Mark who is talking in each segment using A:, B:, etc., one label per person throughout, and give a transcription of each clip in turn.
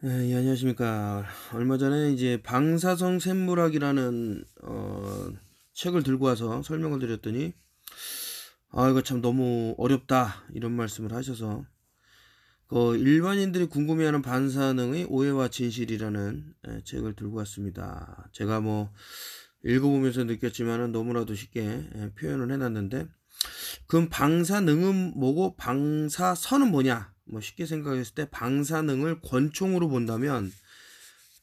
A: 네, 예, 안녕하십니까. 얼마 전에 이제 방사성 샘물학이라는 어, 책을 들고 와서 설명을 드렸더니 아 이거 참 너무 어렵다 이런 말씀을 하셔서 그 일반인들이 궁금해하는 반사능의 오해와 진실이라는 예, 책을 들고 왔습니다. 제가 뭐 읽어보면서 느꼈지만은 너무나도 쉽게 예, 표현을 해놨는데 그럼 방사능은 뭐고 방사선은 뭐냐? 뭐 쉽게 생각했을 때 방사능을 권총으로 본다면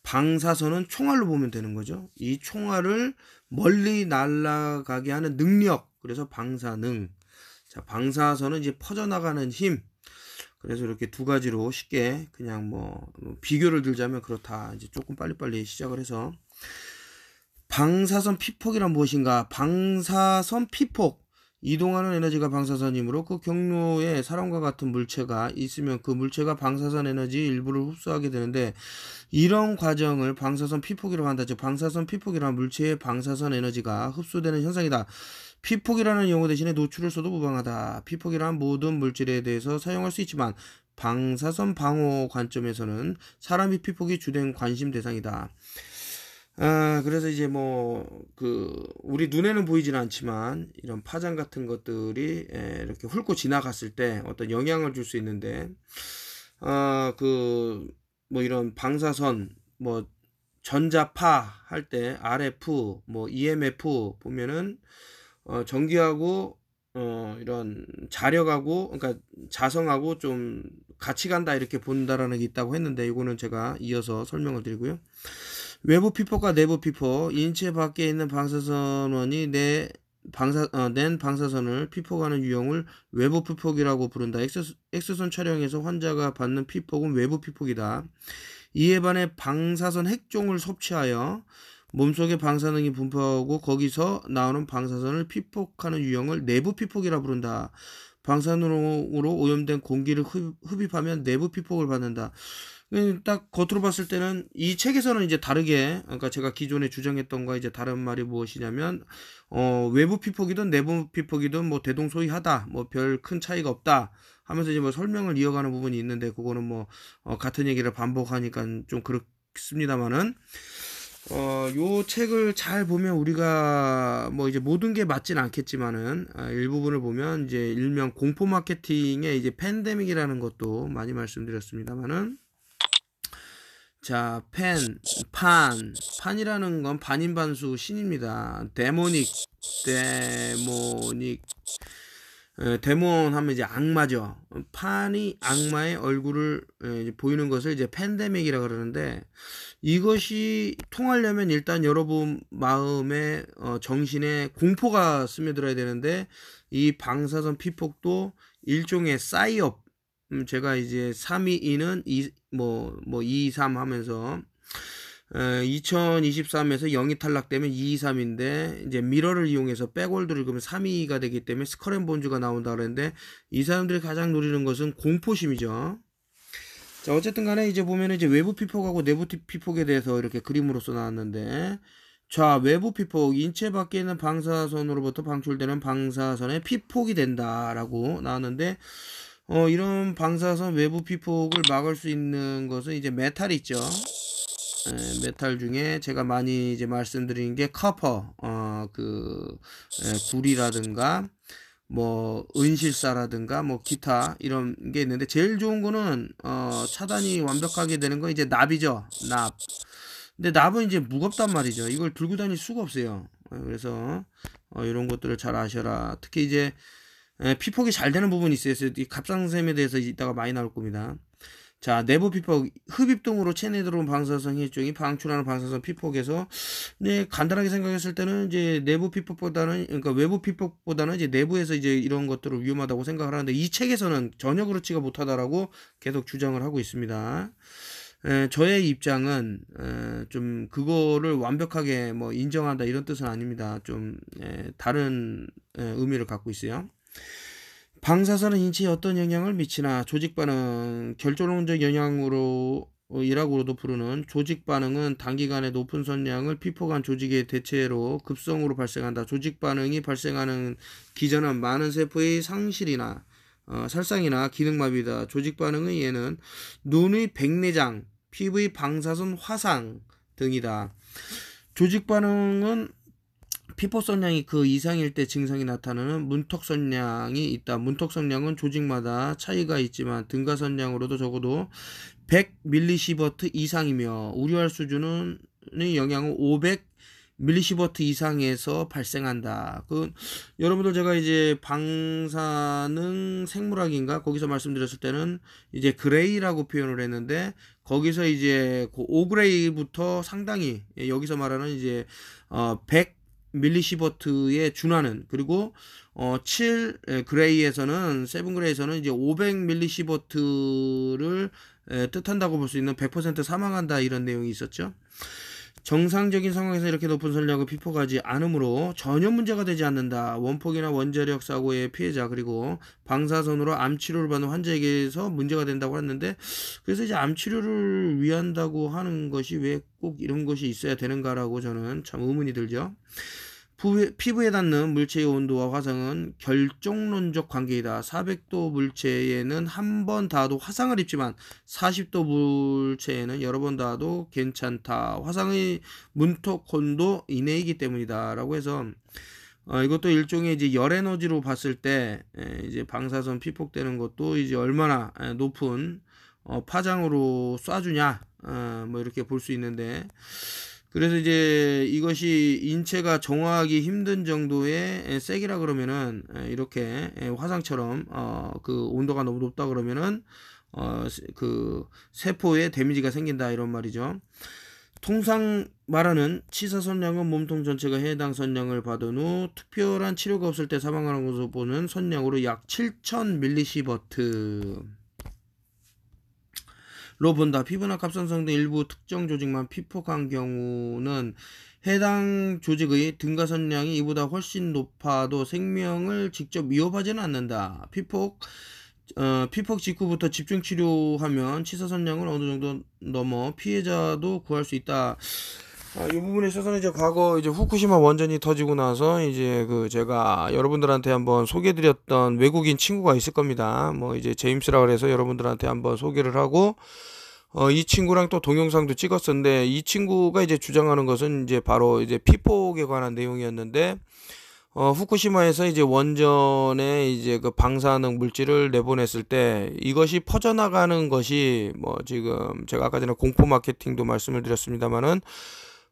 A: 방사선은 총알로 보면 되는 거죠. 이 총알을 멀리 날아가게 하는 능력. 그래서 방사능. 자, 방사선은 이제 퍼져나가는 힘. 그래서 이렇게 두 가지로 쉽게 그냥 뭐, 뭐 비교를 들자면 그렇다. 이제 조금 빨리빨리 시작을 해서 방사선 피폭이란 무엇인가? 방사선 피폭. 이동하는 에너지가 방사선이므로 그 경로에 사람과 같은 물체가 있으면 그 물체가 방사선 에너지 일부를 흡수하게 되는데 이런 과정을 방사선 피폭이라고 한다. 즉 방사선 피폭이란 물체의 방사선 에너지가 흡수되는 현상이다. 피폭이라는 용어 대신에 노출을 써도 무방하다. 피폭이란 모든 물질에 대해서 사용할 수 있지만 방사선 방호 관점에서는 사람이 피폭이 주된 관심 대상이다. 아, 그래서 이제 뭐, 그, 우리 눈에는 보이진 않지만, 이런 파장 같은 것들이, 에, 예, 이렇게 훑고 지나갔을 때 어떤 영향을 줄 수 있는데, 아, 그, 뭐 이런 방사선, 뭐, 전자파 할 때, RF, 뭐, EMF 보면은, 어, 전기하고, 어, 이런 자력하고, 그러니까 자성하고 좀 같이 간다 이렇게 본다라는 게 있다고 했는데 이거는 제가 이어서 설명을 드리고요. 외부 피퍼과 내부 피퍼 인체 밖에 있는 방사선원이 내 방사 어, 낸 방사선을 피폭하는 유형을 외부 피폭이라고 부른다. 엑스, 엑스선 촬영에서 환자가 받는 피폭은 외부 피폭이다. 이에 반해 방사선 핵종을 섭취하여 몸속에 방사능이 분포하고 거기서 나오는 방사선을 피폭하는 유형을 내부 피폭이라 부른다. 방사능으로 오염된 공기를 흡입하면 내부 피폭을 받는다. 그 딱 겉으로 봤을 때는 이 책에서는 이제 다르게 그러니까 제가 기존에 주장했던 거 이제 다른 말이 무엇이냐면 어 외부 피폭이든 내부 피폭이든 뭐 대동소이하다 뭐 별 큰 차이가 없다 하면서 이제 뭐 설명을 이어가는 부분이 있는데 그거는 뭐 어, 같은 얘기를 반복하니까 좀 그렇습니다만은 어, 요 책을 잘 보면 우리가 뭐 이제 모든 게 맞진 않겠지만은 아, 일부분을 보면 이제 일명 공포 마케팅의 이제 팬데믹이라는 것도 많이 말씀드렸습니다만은 자, 팬, 판, 판이라는 건 반인반수 신입니다. 데모닉, 데모닉 에, 데모 하면 이제 악마죠. 판이 악마의 얼굴을 에, 보이는 것을 이제 팬데믹이라 그러는데 이것이 통하려면 일단 여러분 마음에 어, 정신에 공포가 스며들어야 되는데 이 방사선 피폭도 일종의 싸이업 음, 제가 이제 3위이는 2 뭐뭐 2, 3 하면서 2023에서 어, 0이 탈락되면 2, 3인데 이제 미러를 이용해서 백월드를 그러면 3위가 되기 때문에 스커렌 본즈가 나온다 그랬는데이 사람들이 가장 노리는 것은 공포심이죠. 자 어쨌든 간에 이제 보면은 이제 외부 피폭하고 내부 피폭에 대해서 이렇게 그림으로써 나왔는데 자 외부 피폭 인체 밖에 있는 방사선으로부터 방출되는 방사선의 피폭이 된다라고 나왔는데 어 이런 방사선 외부 피폭을 막을 수 있는 것은 이제 메탈이 있죠. 에, 메탈 중에 제가 많이 이제 말씀드리는 게 커퍼, 어, 그, 에, 구리라든가, 뭐, 은실사라든가, 뭐, 기타, 이런 게 있는데, 제일 좋은 거는, 어, 차단이 완벽하게 되는 건 이제 납이죠. 납. 근데 납은 이제 무겁단 말이죠. 이걸 들고 다닐 수가 없어요. 어, 그래서, 어, 이런 것들을 잘 아셔라. 특히 이제, 에, 피폭이 잘 되는 부분이 있어요. 그래서 이 갑상샘에 대해서 이따가 많이 나올 겁니다. 자, 내부 피폭, 흡입 등으로 체내 들어온 방사성 혈종이 방출하는 방사성 피폭에서, 네, 간단하게 생각했을 때는 이제 내부 피폭보다는, 그러니까 외부 피폭보다는 이제 내부에서 이제 이런 것들을 위험하다고 생각을 하는데, 이 책에서는 전혀 그렇지가 못하다라고 계속 주장을 하고 있습니다. 에, 저의 입장은 에, 좀 그거를 완벽하게 뭐 인정한다 이런 뜻은 아닙니다. 좀 에, 다른 에, 의미를 갖고 있어요. 방사선은 인체에 어떤 영향을 미치나 조직 반응, 결정론적 영향으로 어, 이라고도 부르는 조직 반응은 단기간에 높은 선량을 피포간 조직의 대체로 급성으로 발생한다. 조직 반응이 발생하는 기전은 많은 세포의 상실이나 어, 살상이나 기능마비다. 조직 반응의 예는 눈의 백내장, 피부의 방사선 화상 등이다. 조직 반응은 피포선량이 그 이상일 때 증상이 나타나는 문턱선량이 있다. 문턱선량은 조직마다 차이가 있지만 등가선량으로도 적어도 100밀리시버트 이상이며 우려할 수준의 영향은 500 밀리시버트 이상에서 발생한다. 그 여러분들 제가 이제 방사능 생물학인가 거기서 말씀드렸을 때는 이제 그레이라고 표현을 했는데 거기서 이제 그 오그레이부터 상당히 예, 여기서 말하는 이제 어100 밀리시버트에 준하는 그리고 어, 7 그레이에서는 세븐 그레이에서는 이제 500 밀리시버트를 에, 뜻한다고 볼 수 있는 100% 사망한다 이런 내용이 있었죠. 정상적인 상황에서 이렇게 높은 선량을 피폭하지 않으므로 전혀 문제가 되지 않는다. 원폭이나 원자력 사고의 피해자 그리고 방사선으로 암 치료를 받는 환자에게서 문제가 된다고 했는데 그래서 이제 암 치료를 위한다고 하는 것이 왜 꼭 이런 것이 있어야 되는가라고 저는 참 의문이 들죠. 피부에 닿는 물체의 온도와 화상은 결정론적 관계이다. 400도 물체에는 한 번 닿아도 화상을 입지만 40도 물체에는 여러 번 닿아도 괜찮다. 화상의 문턱 콘도 이내이기 때문이다. 라고 해서 어, 이것도 일종의 이제 열 에너지로 봤을 때 이제 방사선 피폭되는 것도 이제 얼마나 높은 어, 파장으로 쏴주냐 어, 뭐 이렇게 볼 수 있는데 그래서 이제 이것이 인체가 정화하기 힘든 정도의 세기라 그러면은 이렇게 화상처럼 어그 온도가 너무 높다 그러면은 어그 세포에 데미지가 생긴다 이런 말이죠. 통상 말하는 치사선량은 몸통 전체가 해당 선량을 받은 후 특별한 치료가 없을 때 사망하는 것으로 보는 선량으로 약7,000 밀리시버트. 로 본다. 피부나 갑상선 등 일부 특정 조직만 피폭한 경우는 해당 조직의 등가선량이 이보다 훨씬 높아도 생명을 직접 위협하지는 않는다. 피폭 어, 피폭 직후부터 집중 치료하면 치사선량을 어느 정도 넘어 피해자도 구할 수 있다. 아, 이 부분에 있어서는 이제 과거 이제 후쿠시마 원전이 터지고 나서 이제 그 제가 여러분들한테 한번 소개드렸던 해 외국인 친구가 있을 겁니다. 뭐 이제 제임스라 고해서 여러분들한테 한번 소개를 하고 어, 이 친구랑 또 동영상도 찍었었는데 이 친구가 이제 주장하는 것은 이제 바로 이제 피폭에 관한 내용이었는데 어, 후쿠시마에서 이제 원전에 이제 그 방사능 물질을 내보냈을 때 이것이 퍼져나가는 것이 뭐 지금 제가 아까 전에 공포 마케팅도 말씀을 드렸습니다만은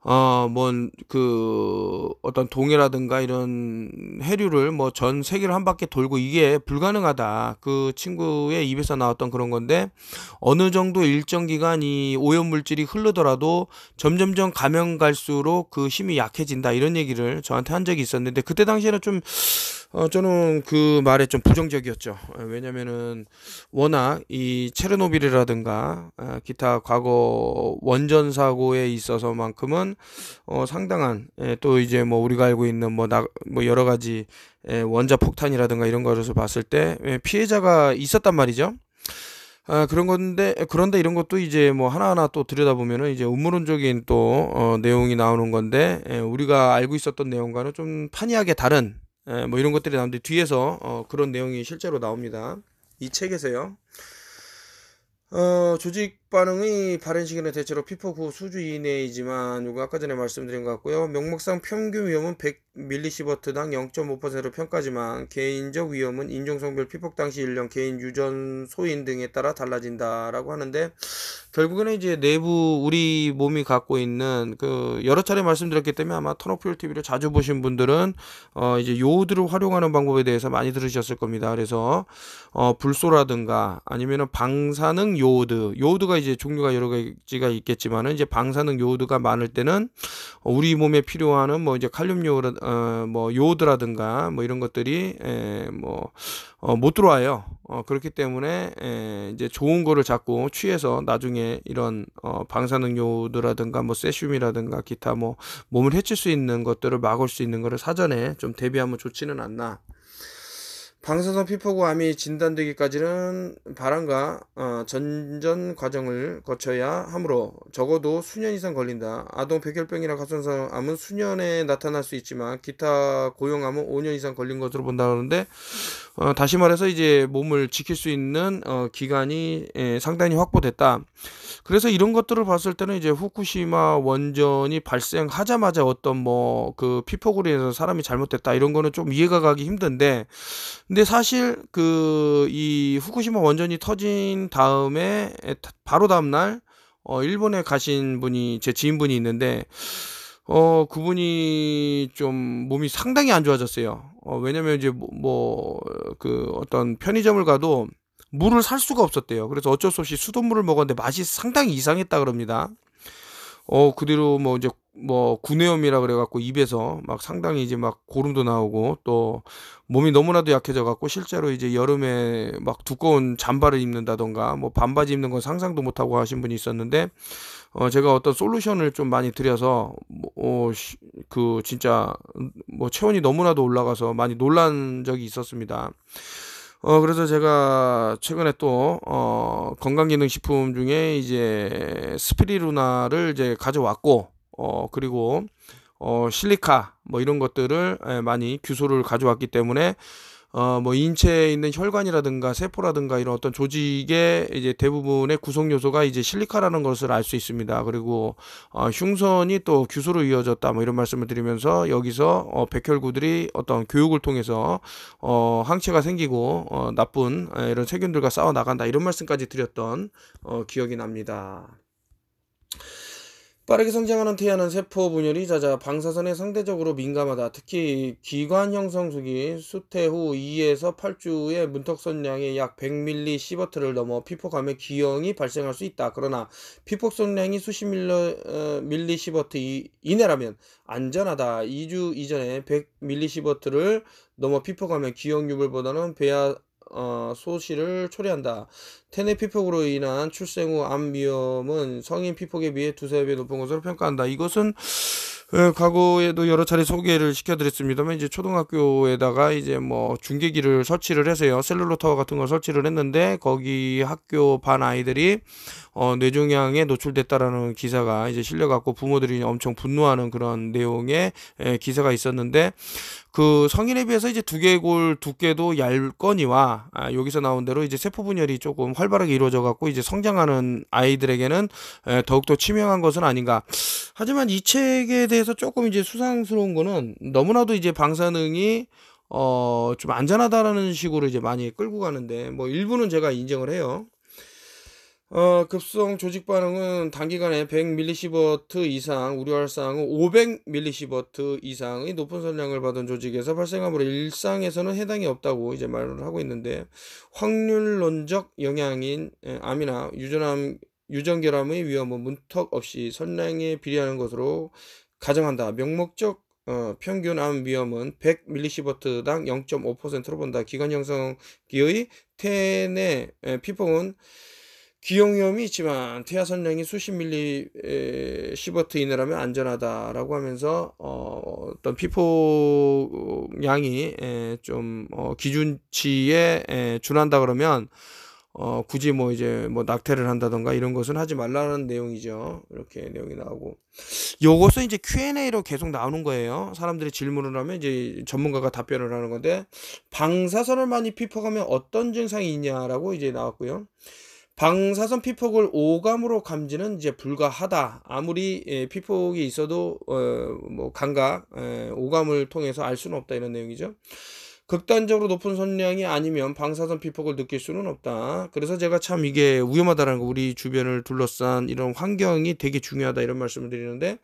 A: 어, 뭐, 그, 어떤 동해라든가 이런 해류를 뭐 전 세계를 한 바퀴 돌고 이게 불가능하다. 그 친구의 입에서 나왔던 그런 건데, 어느 정도 일정 기간 이 오염물질이 흐르더라도 점점점 가면 갈수록 그 힘이 약해진다. 이런 얘기를 저한테 한 적이 있었는데, 그때 당시에는 좀, 어, 저는 그 말에 좀 부정적이었죠. 어, 왜냐면은 워낙 이 체르노빌이라든가 어, 기타 과거 원전 사고에 있어서만큼은 어, 상당한 예, 또 이제 뭐 우리가 알고 있는 뭐, 나, 뭐 여러 가지 예, 원자 폭탄이라든가 이런 거에서 봤을 때 예, 피해자가 있었단 말이죠. 아, 그런 건데, 그런데 이런 것도 이제 뭐 하나하나 또 들여다보면은 이제 음모론적인 또, 어, 내용이 나오는 건데, 예, 우리가 알고 있었던 내용과는 좀 판이하게 다른, 예, 뭐 이런 것들이 나오는데 뒤에서 어, 그런 내용이 실제로 나옵니다. 이 책에서요. 어, 조직 반응이 바른 시기는 대체로 피폭 후 수주 이내이지만 요거 아까 전에 말씀드린 것 같고요. 명목상 평균 위험은 100밀리시버트당 0.5%로 평가지만 개인적 위험은 인종성별 피폭 당시 일련 개인 유전 소인 등에 따라 달라진다라고 하는데 결국에는 이제 내부 우리 몸이 갖고 있는 그 여러 차례 말씀드렸기 때문에 아마 턴오플 TV를 자주 보신 분들은 어 이제 요오드를 활용하는 방법에 대해서 많이 들으셨을 겁니다. 그래서 어 불소라든가 아니면은 방사능 요오드 요오드가 이제 종류가 여러 가지가 있겠지만은 이제 방사능 요오드가 많을 때는 우리 몸에 필요한뭐 이제 칼륨 요오드 어, 뭐 요오드라든가 뭐 이런 것들이 뭐못 어, 들어와요. 어, 그렇기 때문에 에, 이제 좋은 거를 자꾸 취해서 나중에 이런 어, 방사능 요오드라든가 뭐 세슘이라든가 기타 뭐 몸을 해칠 수 있는 것들을 막을 수 있는 거를 사전에 좀 대비하면 좋지는 않나 방사성 피부암이 진단되기까지는 발암과 어, 전전 과정을 거쳐야 하므로 적어도 수년 이상 걸린다. 아동 백혈병이나 가상성암은 수년에 나타날 수 있지만 기타 고용암은 5년 이상 걸린 것으로 본다 그러는데 어, 다시 말해서 이제 몸을 지킬 수 있는 어, 기간이 예, 상당히 확보됐다. 그래서 이런 것들을 봤을 때는 이제 후쿠시마 원전이 발생하자마자 어떤 뭐 그 피폭으로 인해서 사람이 잘못됐다 이런 거는 좀 이해가 가기 힘든데 근데 사실 그 이 후쿠시마 원전이 터진 다음에 바로 다음 날 어, 일본에 가신 분이 제 지인분이 있는데 어 그분이 좀 몸이 상당히 안 좋아졌어요. 어 왜냐면 이제 뭐그 뭐, 어떤 편의점을 가도 물을 살 수가 없었대요. 그래서 어쩔 수 없이 수돗물을 먹었는데 맛이 상당히 이상했다 그럽니다. 어 그대로 뭐 이제 뭐 구내염이라 그래갖고 입에서 막 상당히 이제 막 고름도 나오고 또 몸이 너무나도 약해져 갖고 실제로 이제 여름에 막 두꺼운 잠바를 입는다던가 뭐 반바지 입는 건 상상도 못 하고 하신 분이 있었는데 어 제가 어떤 솔루션을 좀 많이 드려서 뭐그 어 그 진짜 뭐 체온이 너무나도 올라가서 많이 놀란 적이 있었습니다. 어 그래서 제가 최근에 또 어 건강기능식품 중에 이제 스피리루나를 이제 가져왔고 어 그리고 어, 실리카 뭐 이런 것들을 예, 많이 규소를 가져왔기 때문에 어, 뭐 인체에 있는 혈관이라든가 세포라든가 이런 어떤 조직의 이제 대부분의 구성 요소가 이제 실리카라는 것을 알 수 있습니다. 그리고 어, 흉선이 또 규소로 이어졌다 뭐 이런 말씀을 드리면서 여기서 어, 백혈구들이 어떤 교육을 통해서 어, 항체가 생기고 어, 나쁜 어, 이런 세균들과 싸워 나간다 이런 말씀까지 드렸던 어, 기억이 납니다. 빠르게 성장하는 태아는 세포 분열이 잦아 방사선에 상대적으로 민감하다. 특히 기관 형성 주기 수태 후 2에서 8주의 문턱선 양의 약 100ml 시버트를 넘어 피폭암의 기형이 발생할 수 있다. 그러나 피폭선량이 수십 밀러, 어, 밀리 시버트 이, 내라면 안전하다. 2주 이전에 100ml 시버트를 넘어 피폭암의 기형 유발보다는 배아 어, 소실을 초래한다. 태내 피폭으로 인한 출생 후 암 위험은 성인 피폭에 비해 두세 배 높은 것으로 평가한다. 이것은 과거에도 여러 차례 소개를 시켜드렸습니다만 이제 초등학교에다가 이제 뭐 중계기를 설치를 해서요 셀룰러 타워 같은 걸 설치를 했는데 거기 학교 반 아이들이 어, 뇌종양에 노출됐다라는 기사가 이제 실려갖고 부모들이 엄청 분노하는 그런 내용의 기사가 있었는데 그 성인에 비해서 이제 두개골 두께도 얇거니와 아, 여기서 나온 대로 이제 세포 분열이 조금 활발하게 이루어져 갖고 이제 성장하는 아이들에게는 더욱더 치명한 것은 아닌가. 하지만 이 책에 대해서 조금 이제 수상스러운 거는 너무나도 이제 방사능이 어, 좀 안전하다라는 식으로 이제 많이 끌고 가는데, 뭐, 일부는 제가 인정을 해요. 어, 급성 조직 반응은 단기간에 100mSv 이상, 우려할 사항은 500mSv 이상의 높은 선량을 받은 조직에서 발생함으로 일상에서는 해당이 없다고 이제 말을 하고 있는데 확률론적 영향인 예, 암이나 유전암 유전결함의 위험은 뭐 문턱 없이 선량에 비례하는 것으로 가정한다. 명목적 어, 평균 암 위험은 100mSv당 0.5%로 본다. 기관 형성기의 태내 예, 피폭은 기용염이 있지만 태아선량이 수십 밀리 시버트 이내라면 안전하다라고 하면서 어, 어떤 피폭량이 에, 좀 어, 기준치에 에, 준한다 그러면 어, 굳이 뭐 이제 뭐 낙태를 한다던가 이런 것은 하지 말라는 내용이죠. 이렇게 내용이 나오고. 요것은 이제 Q&A로 계속 나오는 거예요. 사람들이 질문을 하면 이제 전문가가 답변을 하는 건데, 방사선을 많이 피폭하면 어떤 증상이 있냐라고 이제 나왔고요. 방사선 피폭을 오감으로 감지는 이제 불가하다. 아무리 예, 피폭이 있어도 어, 뭐 감각, 예, 오감을 통해서 알 수는 없다 이런 내용이죠. 극단적으로 높은 선량이 아니면 방사선 피폭을 느낄 수는 없다. 그래서 제가 참 이게 위험하다라는 거, 우리 주변을 둘러싼 이런 환경이 되게 중요하다 이런 말씀을 드리는데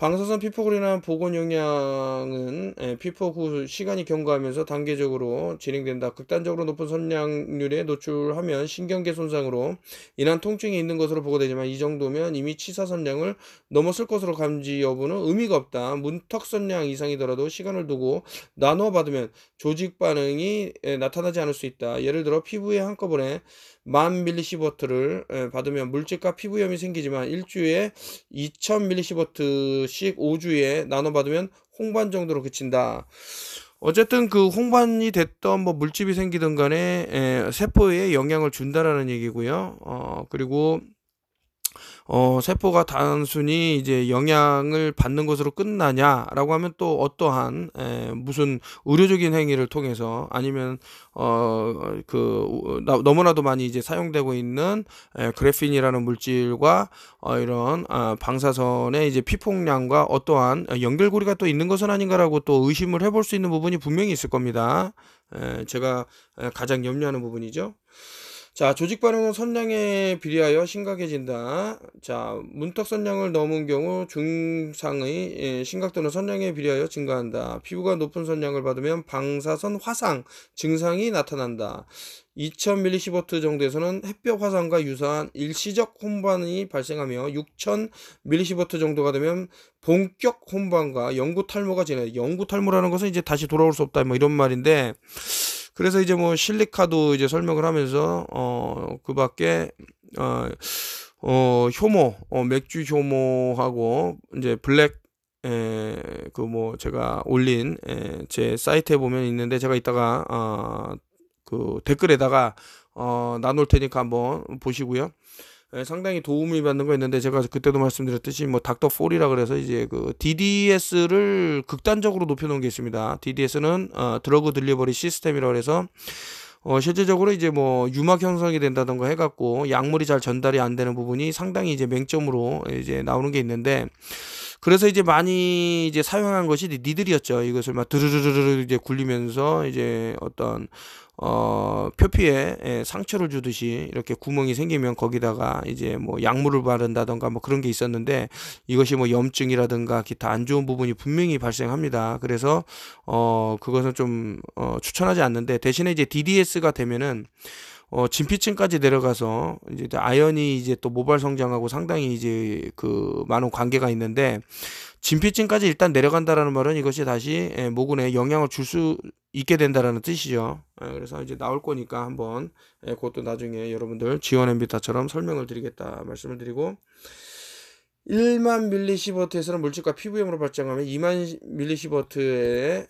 A: 방사선 피폭으로 인한 보건 영향은 예, 피폭 후 그 시간이 경과하면서 단계적으로 진행된다. 극단적으로 높은 선량률에 노출하면 신경계 손상으로 인한 통증이 있는 것으로 보고되지만 이 정도면 이미 치사 선량을 넘었을 것으로 감지 여부는 의미가 없다. 문턱 선량 이상이더라도 시간을 두고 나눠 받으면 조직 반응이 예, 나타나지 않을 수 있다. 예를 들어 피부에 한꺼번에 만 밀리시버트를 예, 받으면 물질과 피부염이 생기지만 일주에 2000 밀리시버트씩 5주에 나눠 받으면 홍반 정도로 그친다. 어쨌든 그 홍반이 됐던 뭐 물집이 생기든 간에 에, 예, 세포에 영향을 준다라는 얘기고요. 어 그리고 어, 세포가 단순히 이제 영향을 받는 것으로 끝나냐라고 하면 또 어떠한 에, 무슨 의료적인 행위를 통해서 아니면 어 그 너무나도 많이 이제 사용되고 있는 에, 그래핀이라는 물질과 어, 이런 아, 방사선의 이제 피폭량과 어떠한 연결고리가 또 있는 것은 아닌가라고 또 의심을 해볼 수 있는 부분이 분명히 있을 겁니다. 에, 제가 가장 염려하는 부분이죠. 자, 조직 반응은 선량에 비례하여 심각해진다. 자, 문턱 선량을 넘은 경우 중상의 예, 심각 도는 선량에 비례하여 증가한다. 피부가 높은 선량을 받으면 방사선 화상 증상이 나타난다. 2000mV 정도에서는 햇볕 화상과 유사한 일시적 혼반이 발생하며 6000mV 정도가 되면 본격 혼반과 영구 탈모가 진행. 영구 탈모라는 것은 이제 다시 돌아올 수 없다. 뭐 이런 말인데 그래서 이제 뭐 실리카도 이제 설명을 하면서 어그 밖에 어, 어 효모 어 맥주 효모하고 이제 블랙 에그 뭐 제가 올린 에, 제 사이트에 보면 있는데 제가 이따가 아그 어, 댓글에다가 어 나눌 테니까 한번 보시고요. 예, 상당히 도움을 받는 거 있는데 제가 그때도 말씀드렸듯이 뭐 닥터 폴이라 그래서 이제 그 DDS를 극단적으로 높여놓은 게 있습니다. DDS는 어, 드러그 딜리버리 시스템이라 그래서 어, 실제적으로 이제 뭐 유막 형성이 된다던가 해갖고 약물이 잘 전달이 안 되는 부분이 상당히 이제 맹점으로 이제 나오는 게 있는데 그래서 이제 많이 이제 사용한 것이 니들이었죠. 이것을 막 드르르르르 이제 굴리면서 이제 어떤 어, 표피에 예, 상처를 주듯이 이렇게 구멍이 생기면 거기다가 이제 뭐 약물을 바른다던가 뭐 그런 게 있었는데 이것이 뭐 염증이라든가 기타 안 좋은 부분이 분명히 발생합니다. 그래서 어, 그것은 좀 어, 추천하지 않는데 대신에 이제 DDS가 되면은 어, 진피층까지 내려가서 이제 아연이 이제 또 모발 성장하고 상당히 이제 그 많은 관계가 있는데 진피증까지 일단 내려간다라는 말은 이것이 다시 예, 모근에 영향을 줄 수 있게 된다라는 뜻이죠. 예, 그래서 이제 나올 거니까 한번 예, 그것도 나중에 여러분들 지원앤비타처럼 설명을 드리겠다 말씀을 드리고 1만 밀리시버트에서는 물질과 피부염으로 발생하면 2만 밀리시버트의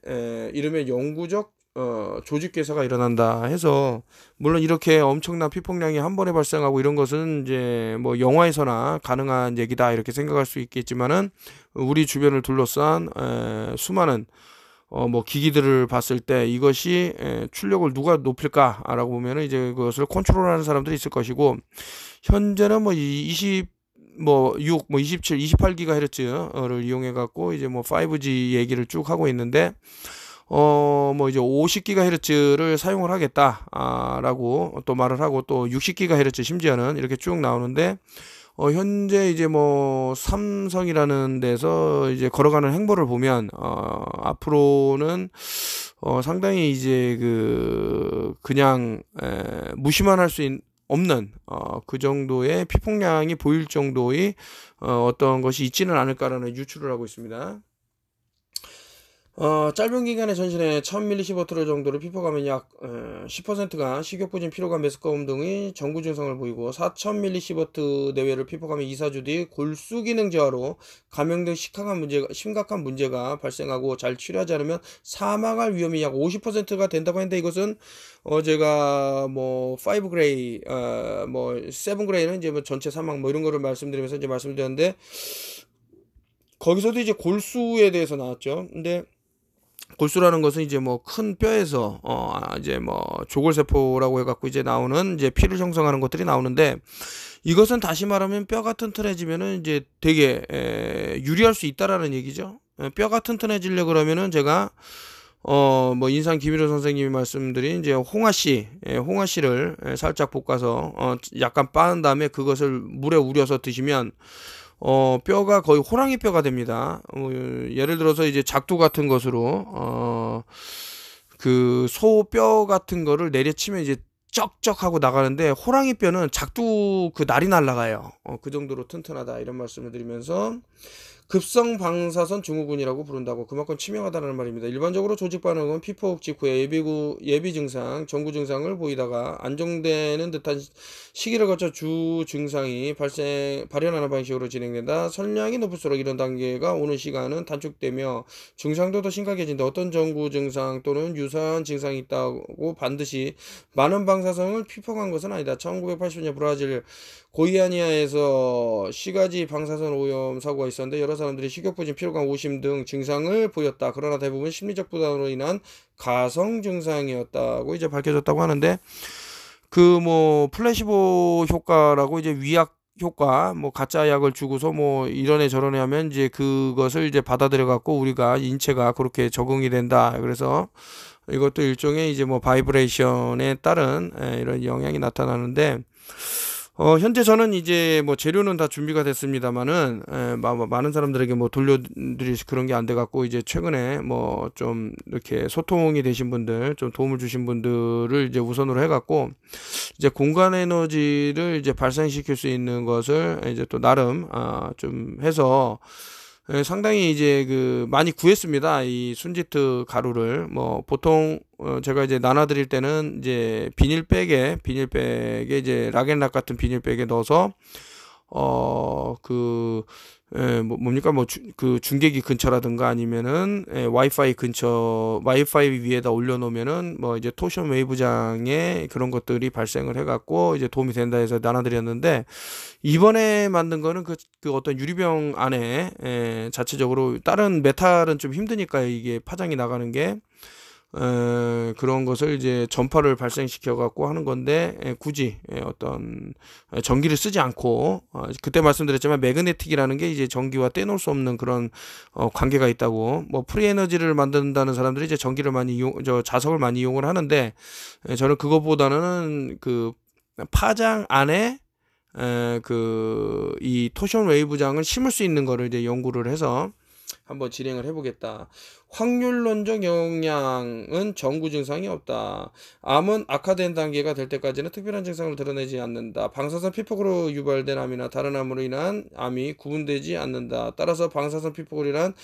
A: 이름의 영구적 어, 조직 개사가 일어난다 해서 물론 이렇게 엄청난 피폭량이 한 번에 발생하고 이런 것은 이제 뭐 영화에서나 가능한 얘기다 이렇게 생각할 수 있겠지만은 우리 주변을 둘러싼 에, 수많은 어, 뭐 기기들을 봤을 때 이것이 에, 출력을 누가 높일까라고 보면은 이제 그것을 컨트롤하는 사람들이 있을 것이고 현재는 뭐 20, 뭐 6, 뭐 27, 28기가헤르츠를 이용해 갖고 이제 뭐 5G 얘기를 쭉 하고 있는데 어, 뭐 이제 50GHz를 사용을 하겠다라고 아, 또 말을 하고 또 60GHz 심지어는 이렇게 쭉 나오는데 어, 현재 이제 뭐 삼성이라는 데서 이제 걸어가는 행보를 보면 어, 앞으로는 어, 상당히 이제 그 그냥 에, 무시만 할 수 있는 없는 어, 그 정도의 피폭량이 보일 정도의 어, 어떤 것이 있지는 않을까라는 유추를 하고 있습니다. 어, 짧은 기간에 전신에 1000mV 정도로 피포감은 약 어, 10%가 식욕부진 피로감 메스꺼움 등의 전구 증상을 보이고 4000mV 내외를 피포감이 2사주 뒤 골수 기능 저하로 감염 등 심각한 문제가, 심각한 문제가 발생하고 잘 치료하지 않으면 사망할 위험이 약 50%가 된다고 했는데 이것은 어 제가 뭐 5그레이 어, 뭐 7그레이는 이제 뭐 전체 사망 뭐 이런 거를 말씀드리면서 이제 말씀드렸는데 거기서도 이제 골수에 대해서 나왔죠. 근데 골수라는 것은 이제 뭐 큰 뼈에서 어 이제 뭐 조골세포라고 해갖고 이제 나오는 이제 피를 형성하는 것들이 나오는데 이것은 다시 말하면 뼈가 튼튼해지면은 이제 되게 에, 유리할 수 있다라는 얘기죠. 예, 뼈가 튼튼해지려 그러면은 제가 어, 뭐, 인상 김일호 선생님이 말씀드린 이제 홍아씨, 예, 홍아씨를 예, 살짝 볶아서, 어, 약간 빠은 다음에 그것을 물에 우려서 드시면 어, 뼈가 거의 호랑이 뼈가 됩니다. 어, 예를 들어서 이제 작두 같은 것으로 어, 그소 뼈 같은 거를 내려치면 이제 쩍쩍 하고 나가는데 호랑이 뼈는 작두 그 날이 날라가요. 어, 그 정도로 튼튼하다 이런 말씀을 드리면서 급성 방사선 증후군이라고 부른다고 그만큼 치명하다는 말입니다. 일반적으로 조직 반응은 피폭 직후에 예비 예비 증상, 전구 증상을 보이다가 안정되는 듯한 시기를 거쳐 주 증상이 발생 발현하는 방식으로 진행된다. 선량이 높을수록 이런 단계가 오는 시간은 단축되며 증상도 더 심각해진다. 어떤 전구 증상 또는 유사한 증상이 있다고 반드시 많은 방사선을 피폭한 것은 아니다. 1980년 브라질 고이아니아에서 시가지 방사선 오염 사고가 있었는데 여러 사람들이 식욕부진, 피로감, 오심 등 증상을 보였다. 그러나 대부분 심리적 부담으로 인한 가성 증상이었다고 이제 밝혀졌다고 하는데 그 뭐 플래시보 효과라고 이제 위약 효과 뭐 가짜 약을 주고서 뭐 이런 애 저런 애 하면 이제 그것을 이제 받아들여 갖고 우리가 인체가 그렇게 적응이 된다. 그래서 이것도 일종의 이제 뭐 바이브레이션에 따른 예, 이런 영향이 나타나는데 어, 현재 저는 이제 뭐 재료는 다 준비가 됐습니다만은 에, 마, 뭐 많은 사람들에게 뭐 돌려드릴 그런 게 안 돼 갖고 이제 최근에 뭐 좀 이렇게 소통이 되신 분들 좀 도움을 주신 분들을 이제 우선으로 해 갖고 이제 공간 에너지를 이제 발생시킬 수 있는 것을 이제 또 나름 아, 좀 해서 예, 상당히 이제 그 많이 구했습니다. 이 순지트 가루를 뭐 보통 어, 제가 이제 나눠 드릴 때는 이제 비닐백에 비닐백에 이제 락앤락 같은 비닐백에 넣어서 어그 에, 예, 뭐, 뭡니까 뭐 그 중계기 근처라든가 아니면은 에, 예, 와이파이 근처 와이파이 위에다 올려놓으면은 뭐 이제 토션 웨이브장에 그런 것들이 발생을 해갖고 이제 도움이 된다 해서 나눠드렸는데 이번에 만든 거는 그, 그 어떤 유리병 안에 에, 예, 자체적으로 다른 메탈은 좀 힘드니까 이게 파장이 나가는 게 에, 그런 것을 이제 전파를 발생시켜 갖고 하는 건데 굳이 어떤 전기를 쓰지 않고 어, 그때 말씀드렸지만 매그네틱이라는 게 이제 전기와 떼놓을 수 없는 그런 어, 관계가 있다고 뭐 프리에너지를 만든다는 사람들이 이제 전기를 많이 이용 저 자석을 많이 이용을 하는데 에, 저는 그것보다는 그 파장 안에 에, 그, 이 토션 웨이브장을 심을 수 있는 거를 이제 연구를 해서, 한번 진행을 해보겠다. 확률론적 영향은 전구 증상이 없다. 암은 악화된 단계가 될 때까지는 특별한 증상을 드러내지 않는다. 방사선 피폭으로 유발된 암이나 다른 암으로 인한 암이 구분되지 않는다. 따라서 방사선 피폭이란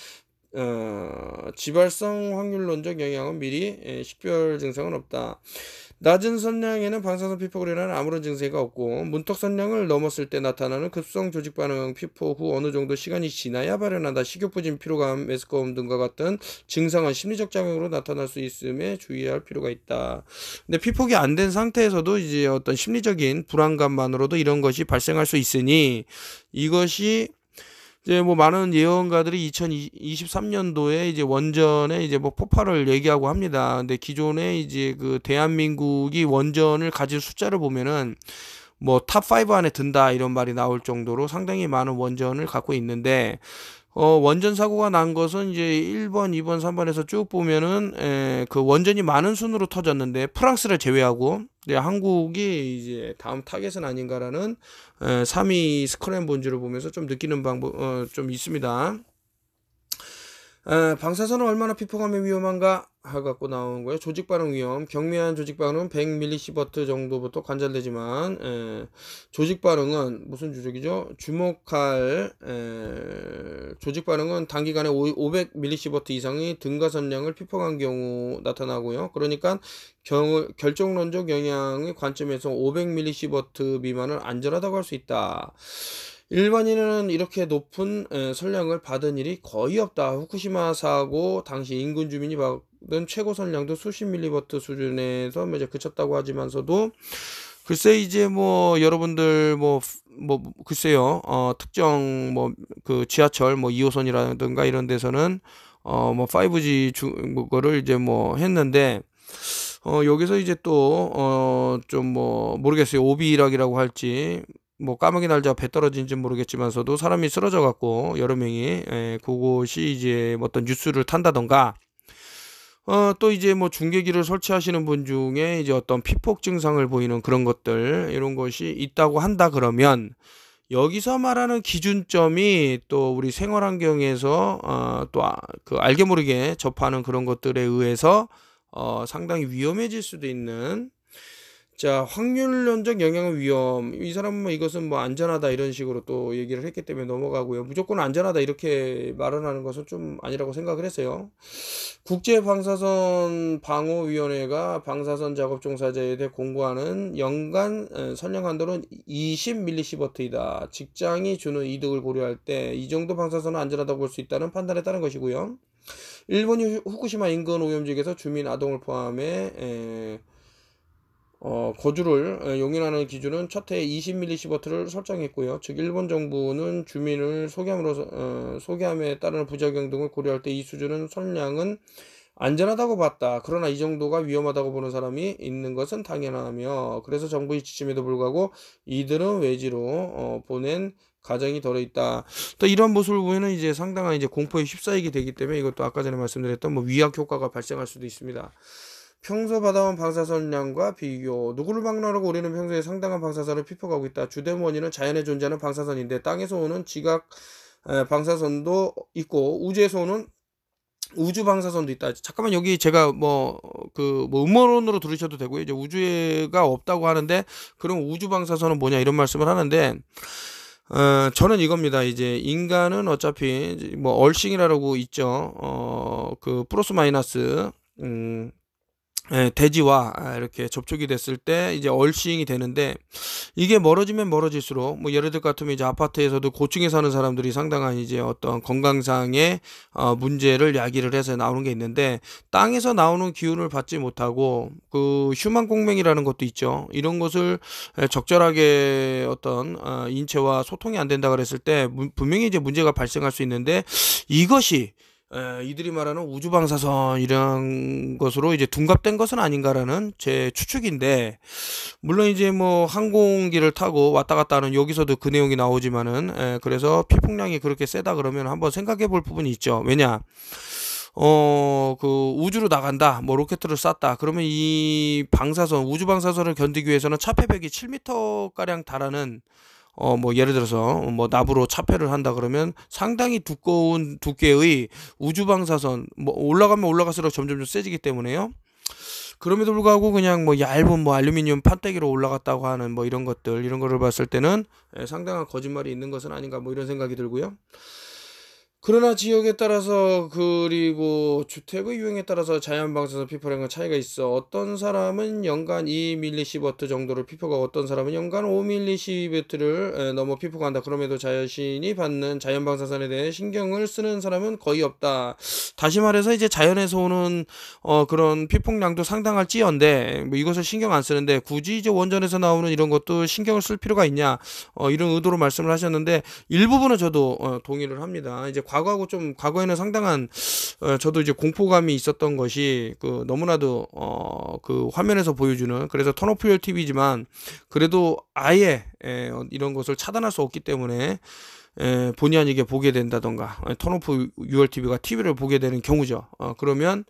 A: 어, 지발성 확률론적 영향은 미리 예, 식별 증상은 없다. 낮은 선량에는 방사선 피폭으로 인한 아무런 증세가 없고 문턱 선량을 넘었을 때 나타나는 급성 조직 반응 피폭 후 어느 정도 시간이 지나야 발현한다. 식욕부진, 피로감, 메스꺼움 등과 같은 증상은 심리적 작용으로 나타날 수 있음에 주의할 필요가 있다. 근데 피폭이 안 된 상태에서도 이제 어떤 심리적인 불안감만으로도 이런 것이 발생할 수 있으니 이것이 이제 뭐 많은 예언가들이 2023년도에 이제 원전에 이제 뭐 폭발을 얘기하고 합니다. 근데 기존에 이제 그 대한민국이 원전을 가진 숫자를 보면은 뭐 탑 5 안에 든다 이런 말이 나올 정도로 상당히 많은 원전을 갖고 있는데 어, 원전 사고가 난 것은 이제 1번, 2번, 3번에서 쭉 보면은 에, 그 원전이 많은 순으로 터졌는데 프랑스를 제외하고 네, 한국이 이제 다음 타겟은 아닌가라는 에, 3위 스크램 본즈를 보면서 좀 느끼는 방법 어, 좀 있습니다. 방사선은 얼마나 피폭하면 위험한가 하갖고 나오는 거예요. 조직 반응 위험. 경미한 조직 반응은 100mSv 정도부터 관절되지만 에, 조직 반응은 무슨 주적이죠 주목할 에, 조직 반응은 단기간에 500mSv 이상의 등가선량을 피폭한 경우 나타나고요. 그러니까 경, 결정론적 영향의 관점에서 500mSv 미만을 안전하다고 할 수 있다. 일반인은 이렇게 높은 선량을 받은 일이 거의 없다. 후쿠시마 사고 당시 인근 주민이 받은 최고 선량도 수십 밀리버트 수준에서 이제 그쳤다고 하지만서도 글쎄 이제 뭐 여러분들 뭐뭐 뭐 글쎄요 어 특정 뭐 그 지하철 뭐 2호선이라든가 이런 데서는 어뭐 5G 주 뭐 거를 이제 뭐 했는데 어 여기서 이제 또어좀뭐 모르겠어요 오비락이라고 할지 뭐 까마귀 날자 배 떨어진지 모르겠지만서도 사람이 쓰러져 갖고 여러 명이 에, 예, 그곳이 이제 어떤 뉴스를 탄다던가 어, 또 이제 뭐 중계기를 설치하시는 분 중에 이제 어떤 피폭 증상을 보이는 그런 것들 이런 것이 있다고 한다 그러면 여기서 말하는 기준점이 또 우리 생활 환경에서 어, 또그 아, 알게 모르게 접하는 그런 것들에 의해서 어, 상당히 위험해질 수도 있는 자, 확률론적 영향 위험. 이 사람은 뭐 이것은 뭐 안전하다 이런 식으로 또 얘기를 했기 때문에 넘어가고요. 무조건 안전하다 이렇게 말을 하는 것은 좀 아니라고 생각을 했어요. 국제 방사선 방호 위원회가 방사선 작업 종사자에 대해 공고하는 연간 어, 선량 한도는 20밀리시버트이다. 직장이 주는 이득을 고려할 때 이 정도 방사선은 안전하다고 볼 수 있다는 판단에 따른 것이고요. 일본이 후쿠시마 인근 오염지역에서 주민 아동을 포함해 에, 어, 거주를 용인하는 기준은 첫 해에 20mS를 설정했고요. 즉 일본 정부는 주민을 소개함으로 어, 소개함에 따른 부작용 등을 고려할 때 이 수준은 선량은 안전하다고 봤다. 그러나 이 정도가 위험하다고 보는 사람이 있는 것은 당연하며 그래서 정부의 지침에도 불구하고 이들은 외지로 어, 보낸 가정이 덜어 있다. 또 이런 모습을 보면은 이제 상당한 이제 공포에 휩싸이게 되기 때문에 이것도 아까 전에 말씀드렸던 뭐 위약 효과가 발생할 수도 있습니다. 평소 받아온 방사선량과 비교 누구를 막론하고 우리는 평소에 상당한 방사선을 피폭하고 있다. 주된 원인은 자연에 존재하는 방사선인데 땅에서 오는 지각 방사선도 있고 우주에서 오는 우주 방사선도 있다. 잠깐만 여기 제가 뭐 그 뭐 음모론으로 들으셔도 되고요. 이제 우주가 없다고 하는데 그럼 우주 방사선은 뭐냐 이런 말씀을 하는데 어, 저는 이겁니다. 이제 인간은 어차피 뭐 얼싱이라고 있죠. 어 그 플러스 마이너스 음 예, 돼지와 아, 이렇게 접촉이 됐을 때 이제 얼씨이 되는데 이게 멀어지면 멀어질수록 뭐 예를 들 같으면 이제 아파트에서도 고층에 사는 사람들이 상당한 이제 어떤 건강상의 어 문제를 야기를 해서 나오는 게 있는데 땅에서 나오는 기운을 받지 못하고 그 휴만 공맹이라는 것도 있죠 이런 것을 적절하게 어떤 어 인체와 소통이 안 된다 그랬을 때 분명히 이제 문제가 발생할 수 있는데 이것이 에, 이들이 말하는 우주방사선 이런 것으로 이제 둔갑된 것은 아닌가라는 제 추측인데 물론 이제 뭐 항공기를 타고 왔다 갔다 하는 여기서도 그 내용이 나오지만은 에, 그래서 피폭량이 그렇게 세다 그러면 한번 생각해 볼 부분이 있죠 왜냐 어, 그 우주로 나간다, 뭐 로켓을 쐈다. 그러면 이 방사선, 우주 방사선을 견디기 위해서는 차폐백이 7m가량 달하는 어, 뭐, 예를 들어서, 뭐, 납으로 차폐를 한다 그러면 상당히 두꺼운 두께의 우주방사선, 뭐, 올라가면 올라갈수록 점점 좀 세지기 때문에요. 그럼에도 불구하고 그냥 뭐 얇은 뭐 알루미늄 판때기로 올라갔다고 하는 뭐 이런 것들, 이런 거를 봤을 때는 예, 상당한 거짓말이 있는 것은 아닌가 뭐 이런 생각이 들고요. 그러나 지역에 따라서 그리고 주택의 유형에 따라서 자연 방사선 피퍼량은 차이가 있어 어떤 사람은 연간 2밀리시버트 정도를 피퍼가 어떤 사람은 연간 5밀리시버트를 넘어 피퍼가 한다. 그럼에도 자연신이 받는 자연 방사선에 대해 신경을 쓰는 사람은 거의 없다. 다시 말해서 이제 자연에서 오는 어 그런 피폭량도 상당할지언데 뭐 이것을 신경 안 쓰는데 굳이 이제 원전에서 나오는 이런 것도 신경을 쓸 필요가 있냐 어 이런 의도로 말씀을 하셨는데 일부분은 저도 어 동의를 합니다. 이제 과 과거하고 좀 과거에는 상당한 어, 저도 이제 공포감이 있었던 것이 그 너무나도 어, 그 화면에서 보여주는 그래서 턴오프열 TV지만 그래도 아예 에, 예, 어, 이런 것을 차단할 수 없기 때문에 에, 예, 본의 아니게 보게 된다던가 턴오프 URTV가 TV를 보게 되는 경우죠. 어, 그러면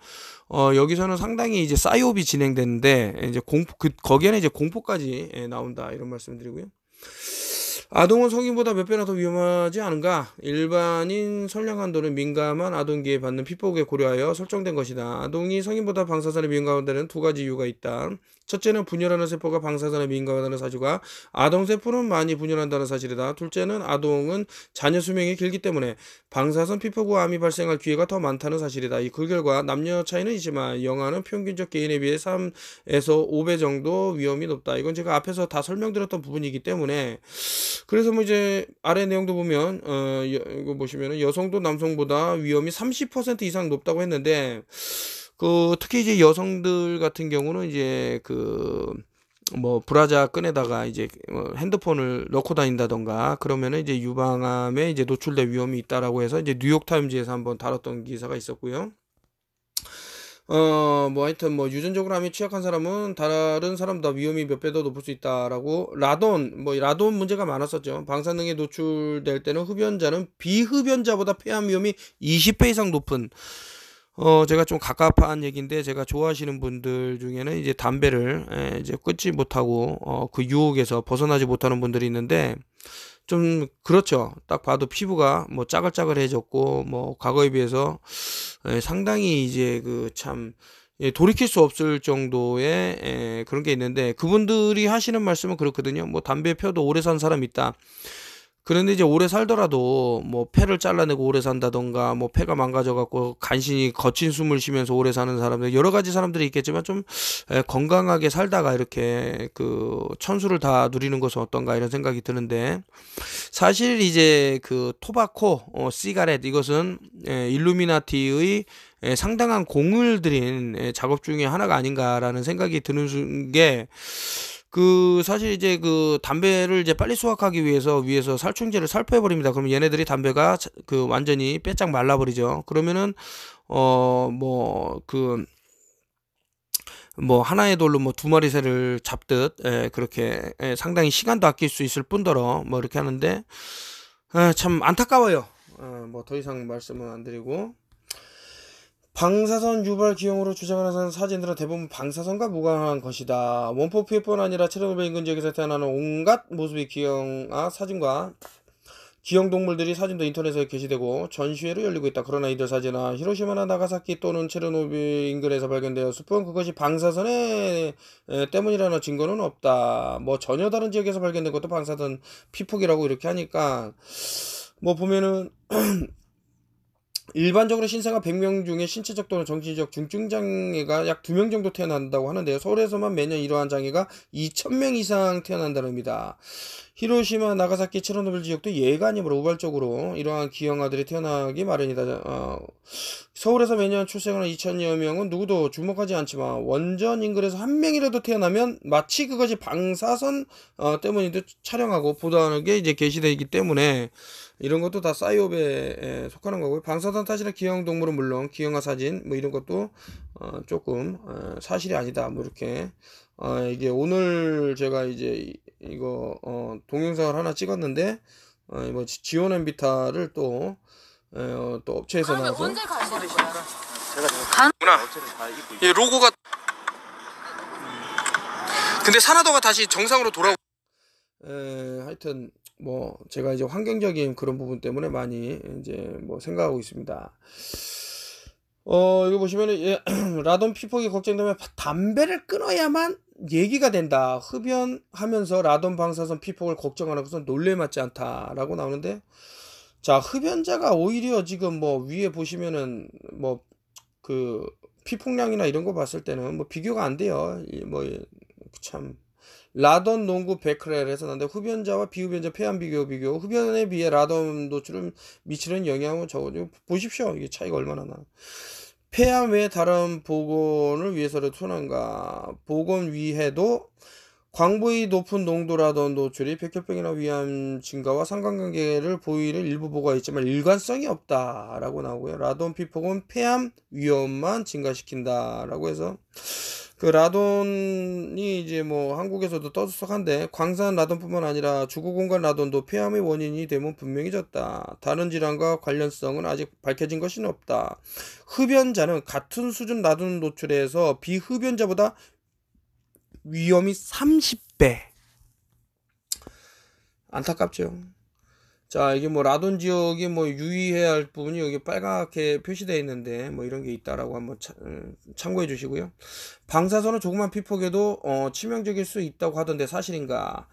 A: 어, 여기서는 상당히 이제 싸이옵이 진행되는데 이제 공포 그 거기에는 이제 공포까지 에, 예, 나온다 이런 말씀드리고요. 아동은 성인보다 몇 배나 더 위험하지 않은가? 일반인 선량한도는 민감한 아동기에 받는 피폭에 고려하여 설정된 것이다. 아동이 성인보다 방사선에 민감하데는두 가지 이유가 있다. 첫째는 분열하는 세포가 방사선에 민감하다는 사실과 아동 세포는 많이 분열한다는 사실이다. 둘째는 아동은 자녀 수명이 길기 때문에 방사선 피부암이 발생할 기회가 더 많다는 사실이다. 이그 결과 남녀 차이는 있지만 영아는 평균적 개인에 비해 3에서 5배 정도 위험이 높다. 이건 제가 앞에서 다 설명드렸던 부분이기 때문에 그래서 뭐 이제 아래 내용도 보면 어 이거 보시면은 여성도 남성보다 위험이 30% 이상 높다고 했는데 그 특히 이제 여성들 같은 경우는 이제 그 뭐 브라자 끈에다가 이제 뭐 핸드폰을 넣고 다닌다던가 그러면은 이제 유방암에 이제 노출될 위험이 있다라고 해서 이제 뉴욕 타임즈에서 한번 다뤘던 기사가 있었고요. 어, 뭐 하여튼 뭐 유전적으로 암에 취약한 사람은 다른 사람보다 위험이 몇 배 더 높을 수 있다라고 라돈 뭐 라돈 문제가 많았었죠. 방사능에 노출될 때는 흡연자는 비흡연자보다 폐암 위험이 20배 이상 높은 어, 제가 좀 갑갑한 얘기인데 제가 좋아하시는 분들 중에는 이제 담배를 에, 예, 이제 끊지 못하고 어, 그 유혹에서 벗어나지 못하는 분들이 있는데 좀 그렇죠. 딱 봐도 피부가 뭐 짜글짜글해졌고 뭐 과거에 비해서 에, 예, 상당히 이제 그참 예, 돌이킬 수 없을 정도의 에, 예, 그런 게 있는데 그분들이 하시는 말씀은 그렇거든요. 뭐 담배 펴도 오래 산 사람 있다. 그런데 이제 오래 살더라도 뭐 폐를 잘라내고 오래 산다던가 뭐 폐가 망가져갖고 간신히 거친 숨을 쉬면서 오래 사는 사람들 여러 가지 사람들이 있겠지만 좀 건강하게 살다가 이렇게 그 천수를 다 누리는 것은 어떤가 이런 생각이 드는데 사실 이제 그 토바코 어, 시가렛 이것은 에, 일루미나티의 에, 상당한 공을 들인 에, 작업 중에 하나가 아닌가라는 생각이 드는 게그 사실 이제 그 담배를 이제 빨리 수확하기 위해서 위에서 살충제를 살포해 버립니다. 그러면 얘네들이 담배가 그 완전히 빼짝 말라 버리죠. 그러면은 어 뭐 그 뭐 하나의 돌로 뭐 두 마리 새를 잡듯 에 예, 그렇게 에 예, 상당히 시간도 아낄 수 있을 뿐더러 뭐 이렇게 하는데 에참 아, 안타까워요. 어 뭐더 이상 말씀은 안 드리고 방사선 유발 기형으로 주장을 하는 사진들은 대부분 방사선과 무관한 것이다. 원포피해뿐 아니라 체르노빌 인근 지역에서 태어나는 온갖 모습의 기형아 사진과 기형 동물들이 사진도 인터넷에 게시되고 전시회로 열리고 있다. 그러나 이들 사진은 히로시마나 나가사키 또는 체르노빌 인근에서 발견되었을뿐 그것이 방사선에 때문이라는 증거는 없다. 뭐 전혀 다른 지역에서 발견된 것도 방사선 피폭이라고 이렇게 하니까 뭐 보면은 일반적으로 신생아 100명 중에 신체적 또는 정신적 중증장애가 약 2명 정도 태어난다고 하는데요. 서울에서만 매년 이러한 장애가 2,000명 이상 태어난다는 겁니다. 히로시마, 나가사키, 체르노빌 지역도 예간임으로 우발적으로 이러한 기형아들이 태어나기 마련이다. 어, 서울에서 매년 출생하는 2천여 명은 누구도 주목하지 않지만 원전 인근에서 한 명이라도 태어나면 마치 그것이 방사선 어, 때문인데 촬영하고 보도하는 게 이제 게시되기 때문에 이런 것도 다 사이오베에 속하는 거고요. 방사선 탓이나 기형 동물은 물론 기형화 사진 뭐 이런 것도 어, 조금 어, 사실이 아니다 뭐 이렇게 어, 이게 오늘 제가 이제 이거 어, 동영상을 하나 찍었는데 어, 뭐 지온 엠비타를 또 어, 또 업체에서 나와서 언제 갈 예, 음. 로고가 근데 사나도가 다시 정상으로 돌아오 에, 하여튼 뭐 제가 이제 환경적인 그런 부분 때문에 많이 이제 뭐 생각하고 있습니다. 어, 이거 보시면은, 예, 라돈 피폭이 걱정되면 담배를 끊어야만 얘기가 된다. 흡연하면서 라돈 방사선 피폭을 걱정하는 것은 논리에 맞지 않다라고 나오는데, 자, 흡연자가 오히려 지금 뭐 위에 보시면은 뭐 그 피폭량이나 이런 거 봤을 때는 뭐 비교가 안 돼요. 뭐참 라던 농구 베크렐을 해서는데 흡연자와비흡연자 폐암 비교 비교 흡연에 비해 라던 노출은 미치는 영향은 적어요. 보십시오. 이게 차이가 얼마나 나. 폐암 외에 다른 보건을 위해서를 투는가 보건 위해도 광부의 높은 농도라던 노출이 백혈병이나 위암 증가와 상관관계를 보이는 일부 보고가 있지만 일관성이 없다라고 나오고요. 라돈 피폭은 폐암 위험만 증가시킨다라고 해서 그 라돈이 이제 뭐 한국에서도 떠들썩한데 광산 라돈뿐만 아니라 주거 공간 라돈도 폐암의 원인이 되면 분명해졌다. 다른 질환과 관련성은 아직 밝혀진 것이 없다. 흡연자는 같은 수준 라돈 노출에서 비흡연자보다 위험이 30배. 안타깝죠. 자 이게 뭐 라돈 지역이 뭐 유의해야 할 부분이 여기 빨갛게 표시되어 있는데 뭐 이런 게 있다라고 한번 차, 어, 참고해 주시고요 방사선은 조그만 피폭에도 어, 치명적일 수 있다고 하던데 사실인가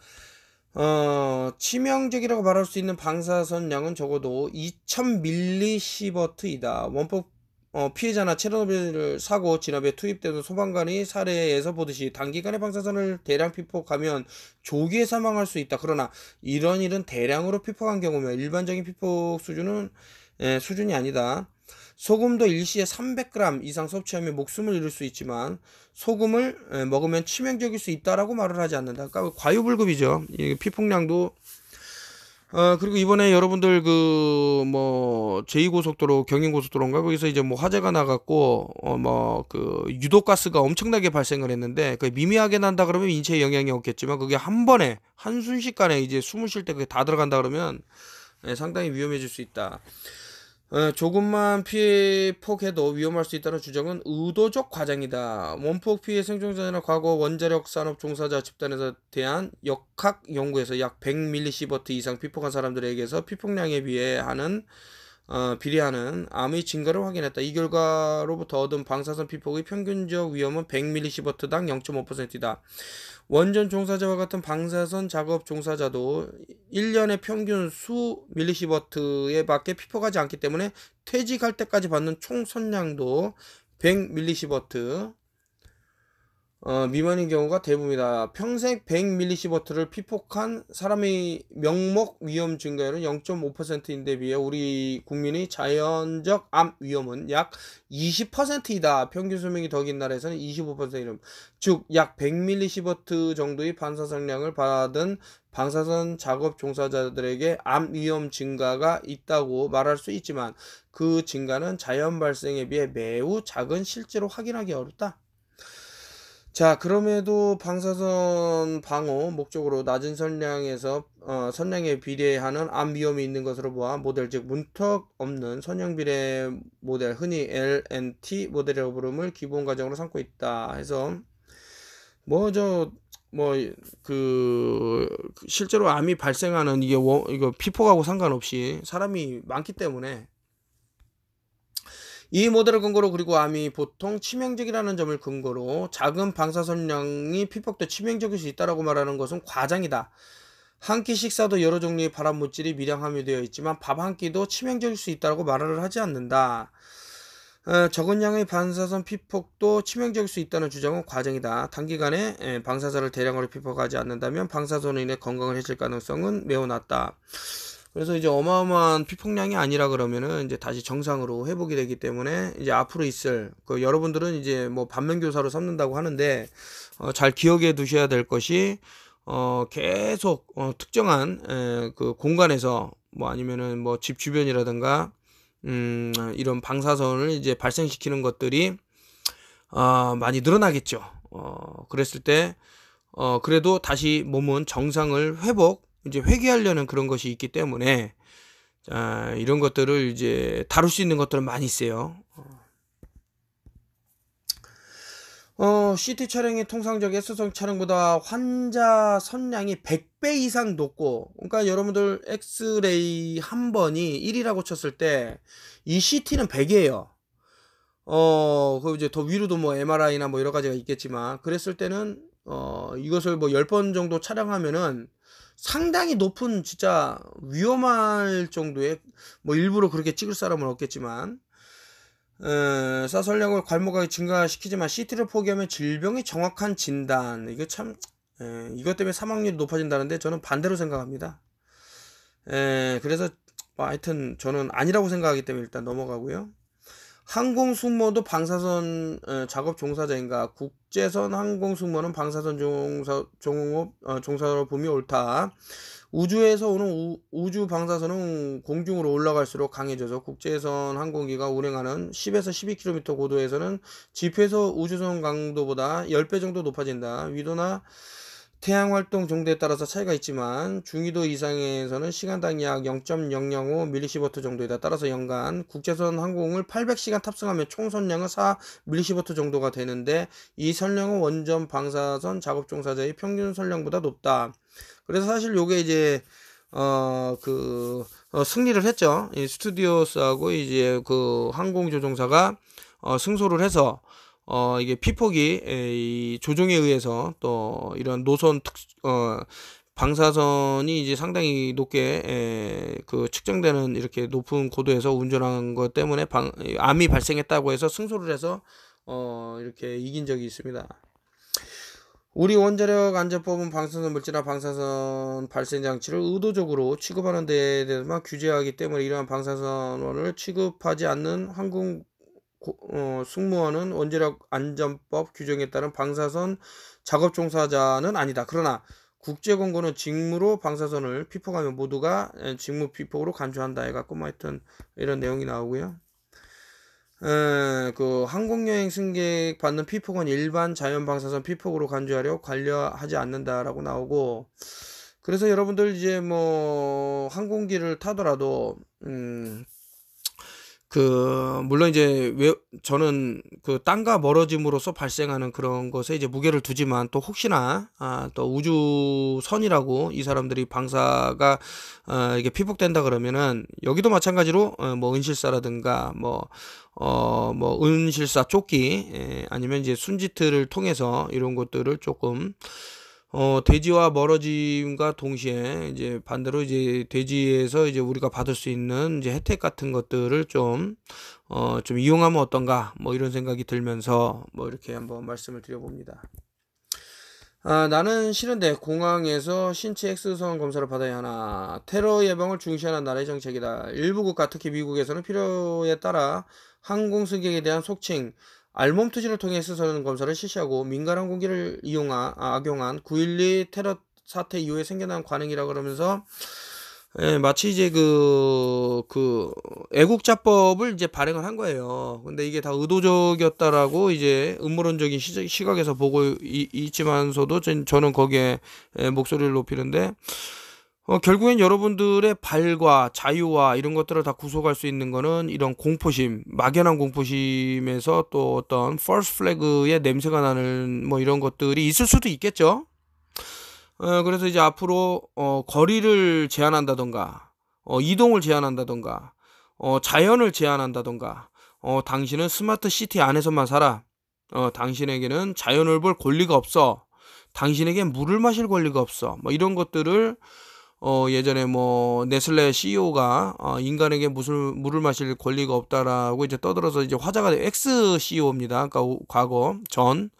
A: 어, 치명적이라고 말할 수 있는 방사선 양은 적어도 2000밀리시버트이다 원법 어, 피해자나 체르노빌 사고 진압에 투입되는 소방관이 사례에서 보듯이 단기간에 방사선을 대량 피폭하면 조기에 사망할 수 있다. 그러나 이런 일은 대량으로 피폭한 경우면 일반적인 피폭 수준은 예, 수준이 아니다. 소금도 일시에 300g 이상 섭취하면 목숨을 잃을 수 있지만 소금을 예, 먹으면 치명적일 수 있다라고 말을 하지 않는다. 그러니까 과유불급이죠. 피폭량도 어, 그리고 이번에 여러분들 그 뭐 제2고속도로 경인고속도로인가 거기서 이제 뭐 화재가 나갔고 어 뭐 그 유독가스가 엄청나게 발생을 했는데 그 미미하게 난다 그러면 인체에 영향이 없겠지만 그게 한 번에 한순식간에 이제 숨을 쉴 때 그게 다 들어간다 그러면 예, 상당히 위험해질 수 있다. 어, 조금만 피해 폭해도 위험할 수 있다는 주장은 의도적 과장이다. 원폭 피해 생존자나 과거 원자력 산업 종사자 집단에서 대한 역학 연구에서 약 100밀리시버트 이상 피폭한 사람들에게서 피폭량에 비해 하는 어, 비례하는 암의 증가를 확인했다. 이 결과로부터 얻은 방사선 피폭의 평균적 위험은 100밀리시버트당 0.5%이다. 원전 종사자와 같은 방사선 작업 종사자도 1년의 평균 수 밀리시버트에 밖에 피폭가지 않기 때문에 퇴직할 때까지 받는 총 선량도 100밀리시버트 어, 미만인 경우가 대부분이다. 평생 100mS를 피폭한 사람의 명목 위험 증가율은 0.5%인데 비해 우리 국민의 자연적 암 위험은 약 20%이다. 평균 수명이 더 긴 나라에서는 25%이름. 즉, 약 100mS 정도의 반사성량을 받은 방사선 작업 종사자들에게 암 위험 증가가 있다고 말할 수 있지만 그 증가는 자연 발생에 비해 매우 작은 실제로 확인하기 어렵다. 자 그럼에도 방사선 방어 목적으로 낮은 선량에서 어, 선량에 비례하는 암 위험이 있는 것으로 보아 모델 즉 문턱 없는 선형 비례 모델 흔히 LNT 모델이라고 부름을 기본 과정으로 삼고 있다 해서 뭐저뭐그 실제로 암이 발생하는 이게 워, 이거 피폭하고 상관없이 사람이 많기 때문에 이 모델을 근거로 그리고 암이 보통 치명적이라는 점을 근거로 작은 방사선량이 피폭도 치명적일 수 있다라고 말하는 것은 과장이다. 한 끼 식사도 여러 종류의 발암 물질이 미량 함유되어 있지만 밥 한 끼도 치명적일 수있다고 말을 하지 않는다. 어, 적은 양의 방사선 피폭도 치명적일 수 있다는 주장은 과정이다. 단기간에 예, 방사선을 대량으로 피폭하지 않는다면 방사선으로 인해 건강을 해칠 가능성은 매우 낮다. 그래서 이제 어마어마한 피폭량이 아니라 그러면은 이제 다시 정상으로 회복이 되기 때문에 이제 앞으로 있을 그 여러분들은 이제 뭐 반면 교사로 삼는다고 하는데 어, 잘 기억해 두셔야 될 것이 어, 계속 어, 특정한 에, 그 공간에서 뭐 아니면은 뭐 집 주변이라든가 음, 이런 방사선을 이제 발생시키는 것들이 어, 많이 늘어나겠죠. 어, 그랬을 때 어, 그래도 다시 몸은 정상을 회복 이제 회귀하려는 그런 것이 있기 때문에 아, 이런 것들을 이제 다룰 수 있는 것들은 많이 있어요. 어, CT 촬영의 통상적 X성 촬영보다 환자 선량이 100배 이상 높고, 그러니까 여러분들 엑스레이 한 번이 1이라고 쳤을 때, 이 CT는 100이에요. 어, 그 이제 더 위로도 뭐 MRI나 뭐 여러 가지가 있겠지만, 그랬을 때는, 어, 이것을 뭐 10번 정도 촬영하면은, 상당히 높은 진짜 위험할 정도의 뭐 일부러 그렇게 찍을 사람은 없겠지만 어, 사설력을 괄목하게 증가시키지만 CT를 포기하면 질병의 정확한 진단 이거 참 에, 이것 때문에 사망률이 높아진다는데 저는 반대로 생각합니다. 에, 그래서 뭐 하여튼 저는 아니라고 생각하기 때문에 일단 넘어가고요. 항공수모도 방사선 어, 작업 종사자인가 국제선 항공수모는 방사선 종사, 종업, 어, 종사로 봄이 옳다. 우주에서 오는 우, 주 방사선은 공중으로 올라갈수록 강해져서 국제선 항공기가 운행하는 10에서 12km 고도에서는 지표에서 우주선 강도보다 10배 정도 높아진다. 위도나 태양 활동 정도에 따라서 차이가 있지만 중위도 이상에서는 시간당 약 0.005mV 정도에 따라서 연간 국제선 항공을 800시간 탑승하면 총 선량은 4mV 정도가 되는데 이 선량은 원전 방사선 작업 종사자의 평균 선량보다 높다. 그래서 사실 요게 이제 어그 어, 승리를 했죠. 이 스튜디오스하고 이제 그 항공조종사가 어, 승소를 해서 어, 이게 피폭이 예, 이 조종에 의해서 또 이런 노선 특, 어, 방사선이 이제 상당히 높게 에, 예, 그 측정되는 이렇게 높은 고도에서 운전한 것 때문에 방, 암이 발생했다고 해서 승소를 해서 어, 이렇게 이긴 적이 있습니다. 우리 원자력 안전법은 방사선 물질이나 방사선 발생 장치를 의도적으로 취급하는 데에 대해서만 규제하기 때문에 이러한 방사선을 취급하지 않는 항공 어, 승무원은 원자력 안전법 규정에 따른 방사선 작업 종사자는 아니다. 그러나 국제공고는 직무로 방사선을 피폭하면 모두가 예, 직무 피폭으로 간주한다 해갖고 뭐 하여튼 이런 내용이 나오고요. 에, 그 항공여행 승객 받는 피폭은 일반 자연 방사선 피폭으로 간주하려 관여하지 않는다라고 나오고 그래서 여러분들 이제 뭐 항공기를 타더라도 음그 물론 이제 왜 저는 그 땅과 멀어짐으로써 발생하는 그런 것에 이제 무게를 두지만 또 혹시나 아또 우주선이라고 이 사람들이 방사가 어 이게 피복된다 그러면은 여기도 마찬가지로 어뭐 은실사라든가 뭐 어, 뭐, 은실사 조끼, 예, 아니면 이제 순지트를 통해서 이런 것들을 조금, 어, 돼지와 멀어짐과 동시에 이제 반대로 이제 돼지에서 이제 우리가 받을 수 있는 이제 혜택 같은 것들을 좀, 어, 좀 이용하면 어떤가 뭐 이런 생각이 들면서 뭐 이렇게 한번 말씀을 드려봅니다. 아, 나는 싫은데 공항에서 신체 엑스성 검사를 받아야 하나. 테러 예방을 중시하는 나라의 정책이다. 일부 국가, 특히 미국에서는 필요에 따라 항공 승객에 대한 속칭, 알몸 투지를 통해 스스로 검사를 실시하고 민간항 공기를 이용한 아, 악용한 9.12 테러 사태 이후에 생겨난 관행이라 그러면서 예, 마치 이제 그, 그, 애국자법을 이제 발행을 한 거예요. 근데 이게 다 의도적이었다라고 이제 음모론적인 시각에서 보고 있지만서도 저는 거기에 예, 목소리를 높이는데, 어, 결국엔 여러분들의 발과 자유와 이런 것들을 다 구속할 수 있는 거는 이런 공포심, 막연한 공포심에서 또 어떤 first flag의 냄새가 나는 뭐 이런 것들이 있을 수도 있겠죠. 어, 그래서 이제 앞으로 어, 거리를 제한한다던가, 어, 이동을 제한한다던가, 어, 자연을 제한한다던가, 어, 당신은 스마트 시티 안에서만 살아. 어, 당신에게는 자연을 볼 권리가 없어. 당신에게 물을 마실 권리가 없어. 뭐 이런 것들을 어, 예전에 뭐, 네슬레 CEO가, 어, 인간에게 무슨, 물을 마실 권리가 없다라고 이제 떠들어서 이제 화자가된 X CEO입니다. 그러니까 과거, 전.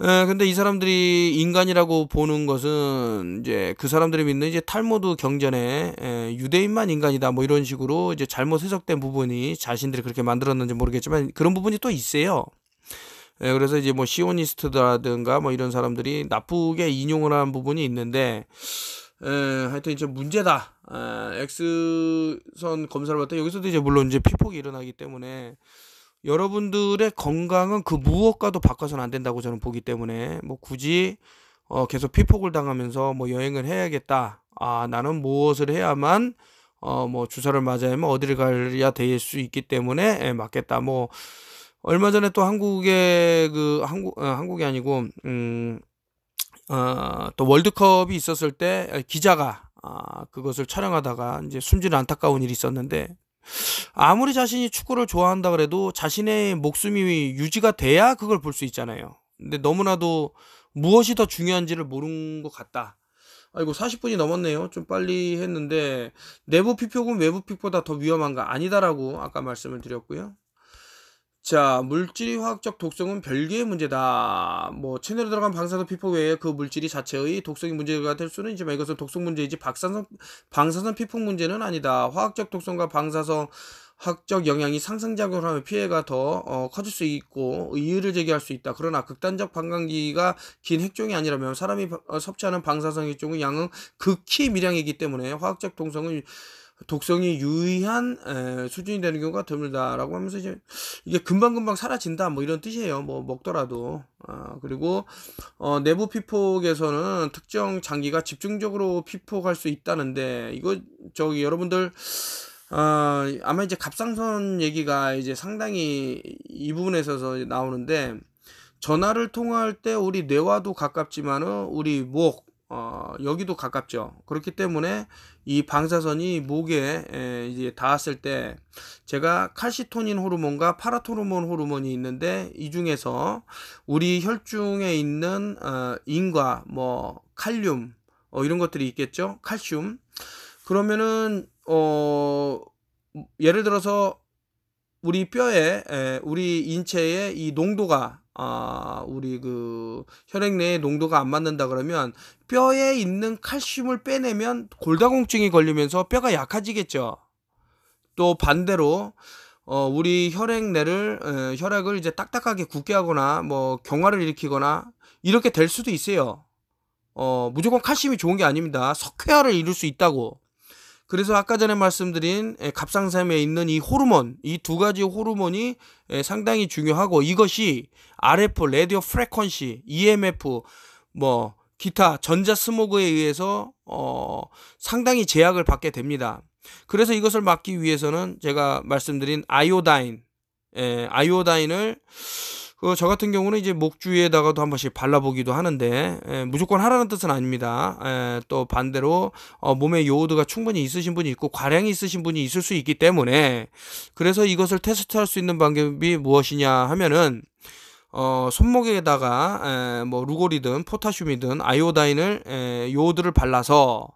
A: 에, 예, 근데 이 사람들이 인간이라고 보는 것은 이제 그 사람들이 믿는 이제 탈모드 경전에 에, 예, 유대인만 인간이다 뭐 이런 식으로 이제 잘못 해석된 부분이 자신들이 그렇게 만들었는지 모르겠지만 그런 부분이 또 있어요. 예, 그래서 이제 뭐 시오니스트라든가 뭐 이런 사람들이 나쁘게 인용을 한 부분이 있는데 에, 예, 하여튼 이제 문제다. 에, 아, X선 검사를 받다 여기서도 이제 물론 이제 피폭이 일어나기 때문에 여러분들의 건강은 그 무엇과도 바꿔서는 안 된다고 저는 보기 때문에 뭐 굳이 어, 계속 피폭을 당하면서 뭐 여행을 해야겠다. 아, 나는 무엇을 해야만 어, 뭐 주사를 맞아야면 어디를 가야 될 수 있기 때문에 에, 예, 맞겠다. 뭐 얼마 전에 또한국에그 한국 어, 한국이 아니고 음 어, 또 월드컵이 있었을 때 기자가 어, 그것을 촬영하다가 이제 숨지는 안타까운 일이 있었는데 아무리 자신이 축구를 좋아한다 그래도 자신의 목숨이 유지가 돼야 그걸 볼 수 있잖아요. 근데 너무나도 무엇이 더 중요한지를 모르는 것 같다. 아이고 40분이 넘었네요. 좀 빨리 했는데 내부 피폭은 외부 픽보다 더 위험한가 아니다라고 아까 말씀을 드렸고요. 자, 물질의 화학적 독성은 별개의 문제다. 뭐, 채널에 들어간 방사선 피폭 외에 그 물질이 자체의 독성이 문제가 될 수는 있지만 이것은 독성 문제이지 박사선, 방사선 피폭 문제는 아니다. 화학적 독성과 방사성 학적 영향이 상승작용을 하면 피해가 더 어, 커질 수 있고 이유를 제기할 수 있다. 그러나 극단적 방광기가 긴 핵종이 아니라면 사람이 어, 섭취하는 방사성 핵종의 양은 극히 미량이기 때문에 화학적 동성은 독성이 유의한 에, 수준이 되는 경우가 드물다라고 하면서 이제 이게 금방금방 사라진다 뭐 이런 뜻이에요. 뭐 먹더라도 아, 그리고 어, 내부 피폭에서는 특정 장기가 집중적으로 피폭할 수 있다는데 이거 저기 여러분들 아, 아마 이제 갑상선 얘기가 이제 상당히 이 부분에 있어서 나오는데 전화를 통화할 때 우리 뇌와도 가깝지만은 우리 목 어, 여기도 가깝죠. 그렇기 때문에 이 방사선이 목에 에, 이제 닿았을 때 제가 칼시토닌 호르몬과 파라토르몬 호르몬이 있는데 이 중에서 우리 혈중에 있는 어, 인과 뭐 칼륨 어, 이런 것들이 있겠죠. 칼슘. 그러면은 어 예를 들어서 우리 뼈에 에, 우리 인체에이 농도가 아, 우리 그 혈액 내에 농도가 안 맞는다 그러면 뼈에 있는 칼슘을 빼내면 골다공증이 걸리면서 뼈가 약해지겠죠. 또 반대로 어, 우리 혈액내를 에, 혈액을 이제 딱딱하게 굳게 하거나 뭐 경화를 일으키거나 이렇게 될 수도 있어요. 어, 무조건 칼슘이 좋은 게 아닙니다. 석회화를 이룰 수 있다고. 그래서 아까 전에 말씀드린 예, 갑상샘에 있는 이 호르몬, 이 두 가지 호르몬이 예, 상당히 중요하고 이것이 RF, 레디오 프레퀀시, EMF, 뭐 기타 전자 스모그에 의해서 어 상당히 제약을 받게 됩니다. 그래서 이것을 막기 위해서는 제가 말씀드린 아이오다인, 에, 예, 아이오다인을 어, 저 같은 경우는 이제 목 주위에다가도 한 번씩 발라보기도 하는데 예, 무조건 하라는 뜻은 아닙니다. 예, 또 반대로 어, 몸에 요오드가 충분히 있으신 분이 있고 과량이 있으신 분이 있을 수 있기 때문에 그래서 이것을 테스트할 수 있는 방법이 무엇이냐 하면은 어, 손목에다가 에, 예, 뭐 루골이든 포타슘이든 아이오다인을 에, 예, 요오드를 발라서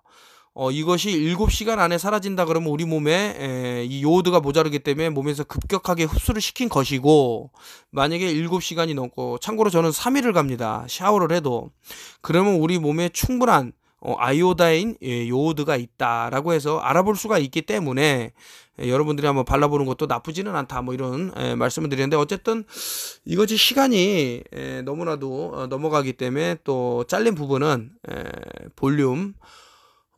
A: 어, 이것이 7시간 안에 사라진다 그러면 우리 몸에 에, 이 요오드가 모자르기 때문에 몸에서 급격하게 흡수를 시킨 것이고 만약에 7시간이 넘고 참고로 저는 3일을 갑니다. 샤워를 해도 그러면 우리 몸에 충분한 어, 아이오다인 예, 요오드가 있다라고 해서 알아볼 수가 있기 때문에 예, 여러분들이 한번 발라보는 것도 나쁘지는 않다 뭐 이런 예, 말씀을 드리는데 어쨌든 이것이 시간이 예, 너무나도 어, 넘어가기 때문에 또 잘린 부분은 예, 볼륨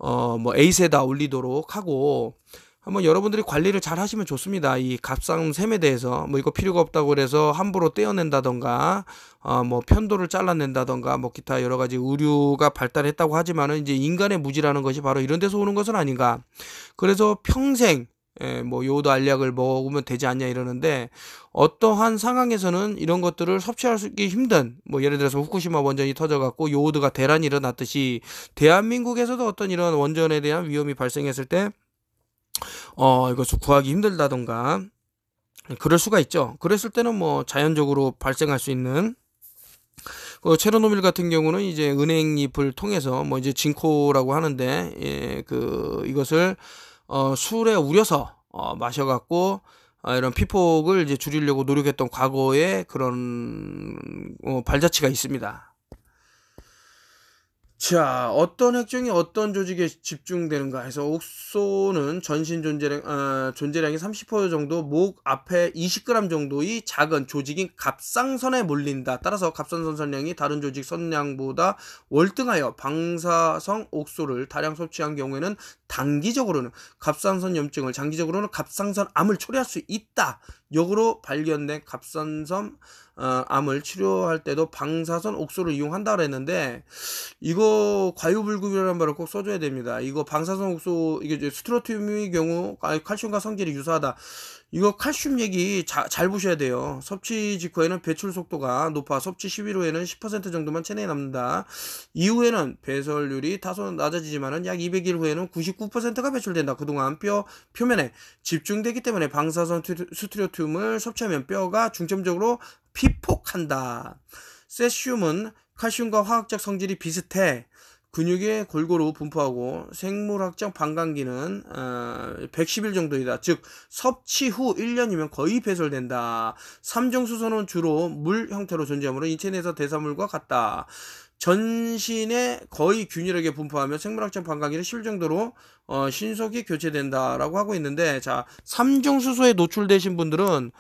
A: 어, 뭐 에이스에다 올리도록 하고 한번 여러분들이 관리를 잘 하시면 좋습니다. 이갑상샘에 대해서 뭐 이거 필요가 없다고 그래서 함부로 떼어낸다던가 어, 뭐 편도를 잘라낸다던가 뭐 기타 여러 가지 의류가 발달했다고 하지만은 이제 인간의 무지라는 것이 바로 이런 데서 오는 것은 아닌가. 그래서 평생 예, 뭐 요오드 알약을 먹으면 되지 않냐 이러는데 어떠한 상황에서는 이런 것들을 섭취할수있기 힘든 뭐 예를 들어서 후쿠시마 원전이 터져갖고 요오드가 대란이 일어났듯이 대한민국에서도 어떤 이런 원전에 대한 위험이 발생했을 때 어, 이것을 구하기 힘들다던가 그럴 수가 있죠. 그랬을 때는 뭐 자연적으로 발생할 수 있는 그 체르노빌 같은 경우는 이제 은행잎을 통해서 뭐 이제 징코라고 하는데 예, 그 이것을 어, 술에 우려서 어, 마셔갖고 어, 이런 피폭을 이제 줄이려고 노력했던 과거의 그런 어, 발자취가 있습니다. 자, 어떤 핵종이 어떤 조직에 집중되는가 해서 옥소는 전신 존재량, 어, 존재량이 30% 정도, 목 앞에 20g 정도의 작은 조직인 갑상선에 몰린다. 따라서 갑상선 선량이 다른 조직 선량보다 월등하여 방사성 옥소를 다량 섭취한 경우에는 단기적으로는 갑상선 염증을, 장기적으로는 갑상선 암을 초래할 수 있다. 역으로 발견된 갑상선 어, 암을 치료할 때도 방사선 옥소를 이용한다 그랬는데 이거 과유불급이라는 말을 꼭 써줘야 됩니다. 이거 방사선 옥소 이게 스트로티움의 경우 아, 칼슘과 성질이 유사하다. 이거 칼슘 얘기 자, 잘 보셔야 돼요. 섭취 직후에는 배출 속도가 높아 섭취 10일 후에는 10% 정도만 체내에 남는다. 이후에는 배설률이 다소 낮아지지만은 약 200일 후에는 99%가 배출된다. 그동안 뼈 표면에 집중되기 때문에 방사선 스트로오튬을 섭취하면 뼈가 중점적으로 피폭한다. 세슘은 칼슘과 화학적 성질이 비슷해 근육에 골고루 분포하고 생물학적 반감기는 어, 110일 정도이다. 즉 섭취 후 1년이면 거의 배설된다. 삼정수소는 주로 물 형태로 존재하므로 인체 내에서 대사물과 같다. 전신에 거의 균일하게 분포하며 생물학적 반감기는 10일 정도로 어, 신속히 교체된다라고 하고 있는데 자 삼정수소에 노출되신 분들은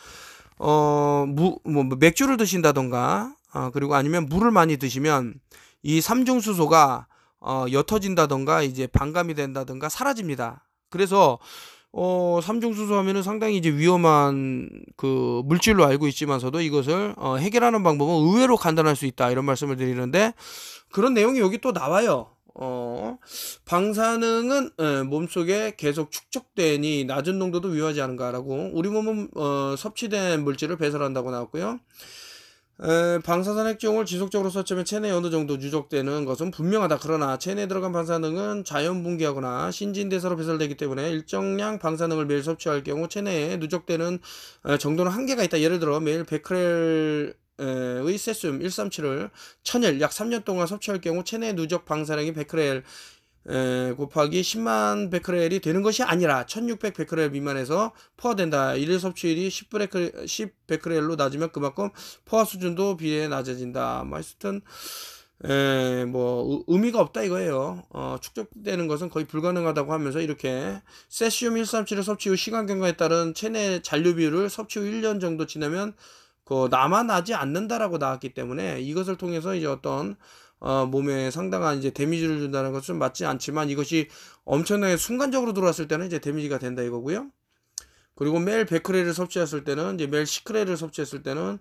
A: 어, 무, 뭐, 맥주를 드신다던가, 어, 그리고 아니면 물을 많이 드시면 이 삼중수소가 어, 옅어진다던가 이제 반감이 된다던가 사라집니다. 그래서 어, 삼중수소 하면은 상당히 이제 위험한 그 물질로 알고 있지만서도 이것을 어, 해결하는 방법은 의외로 간단할 수 있다 이런 말씀을 드리는데 그런 내용이 여기 또 나와요. 어, 방사능은 예, 몸속에 계속 축적되니 낮은 농도도 위험하지 않은가라고 우리 몸은 어, 섭취된 물질을 배설한다고 나왔고요. 에, 방사선 핵종을 지속적으로 섭취하면 체내 에 어느 정도 누적되는 것은 분명하다. 그러나 체내에 들어간 방사능은 자연 분기하거나 신진대사로 배설되기 때문에 일정량 방사능을 매일 섭취할 경우 체내에 누적되는 에, 정도는 한계가 있다. 예를 들어 매일 100크렐 의 세슘 137을 천일 약 3년 동안 섭취할 경우 체내 누적 방사량이 베크렐 에, 곱하기 10만 베크렐이 되는 것이 아니라 1600 베크렐 미만에서 포화된다. 일일 섭취율이 10 베크렐, 10 베크렐로 낮으면 그만큼 포화 수준도 비례 낮아진다. 뭐 하여튼 에, 뭐 의미가 없다 이거예요. 어, 축적되는 것은 거의 불가능하다고 하면서 이렇게 세슘 137을 섭취 후 시간 경과에 따른 체내 잔류 비율을 섭취 후 1년 정도 지나면 그 나만 나지 않는다라고 나왔기 때문에 이것을 통해서 이제 어떤 어, 몸에 상당한 이제 데미지를 준다는 것은 맞지 않지만 이것이 엄청나게 순간적으로 들어왔을 때는 이제 데미지가 된다 이거고요. 그리고 매일 100크레를 섭취했을 때는 이제 매일 10크레를 섭취했을 때는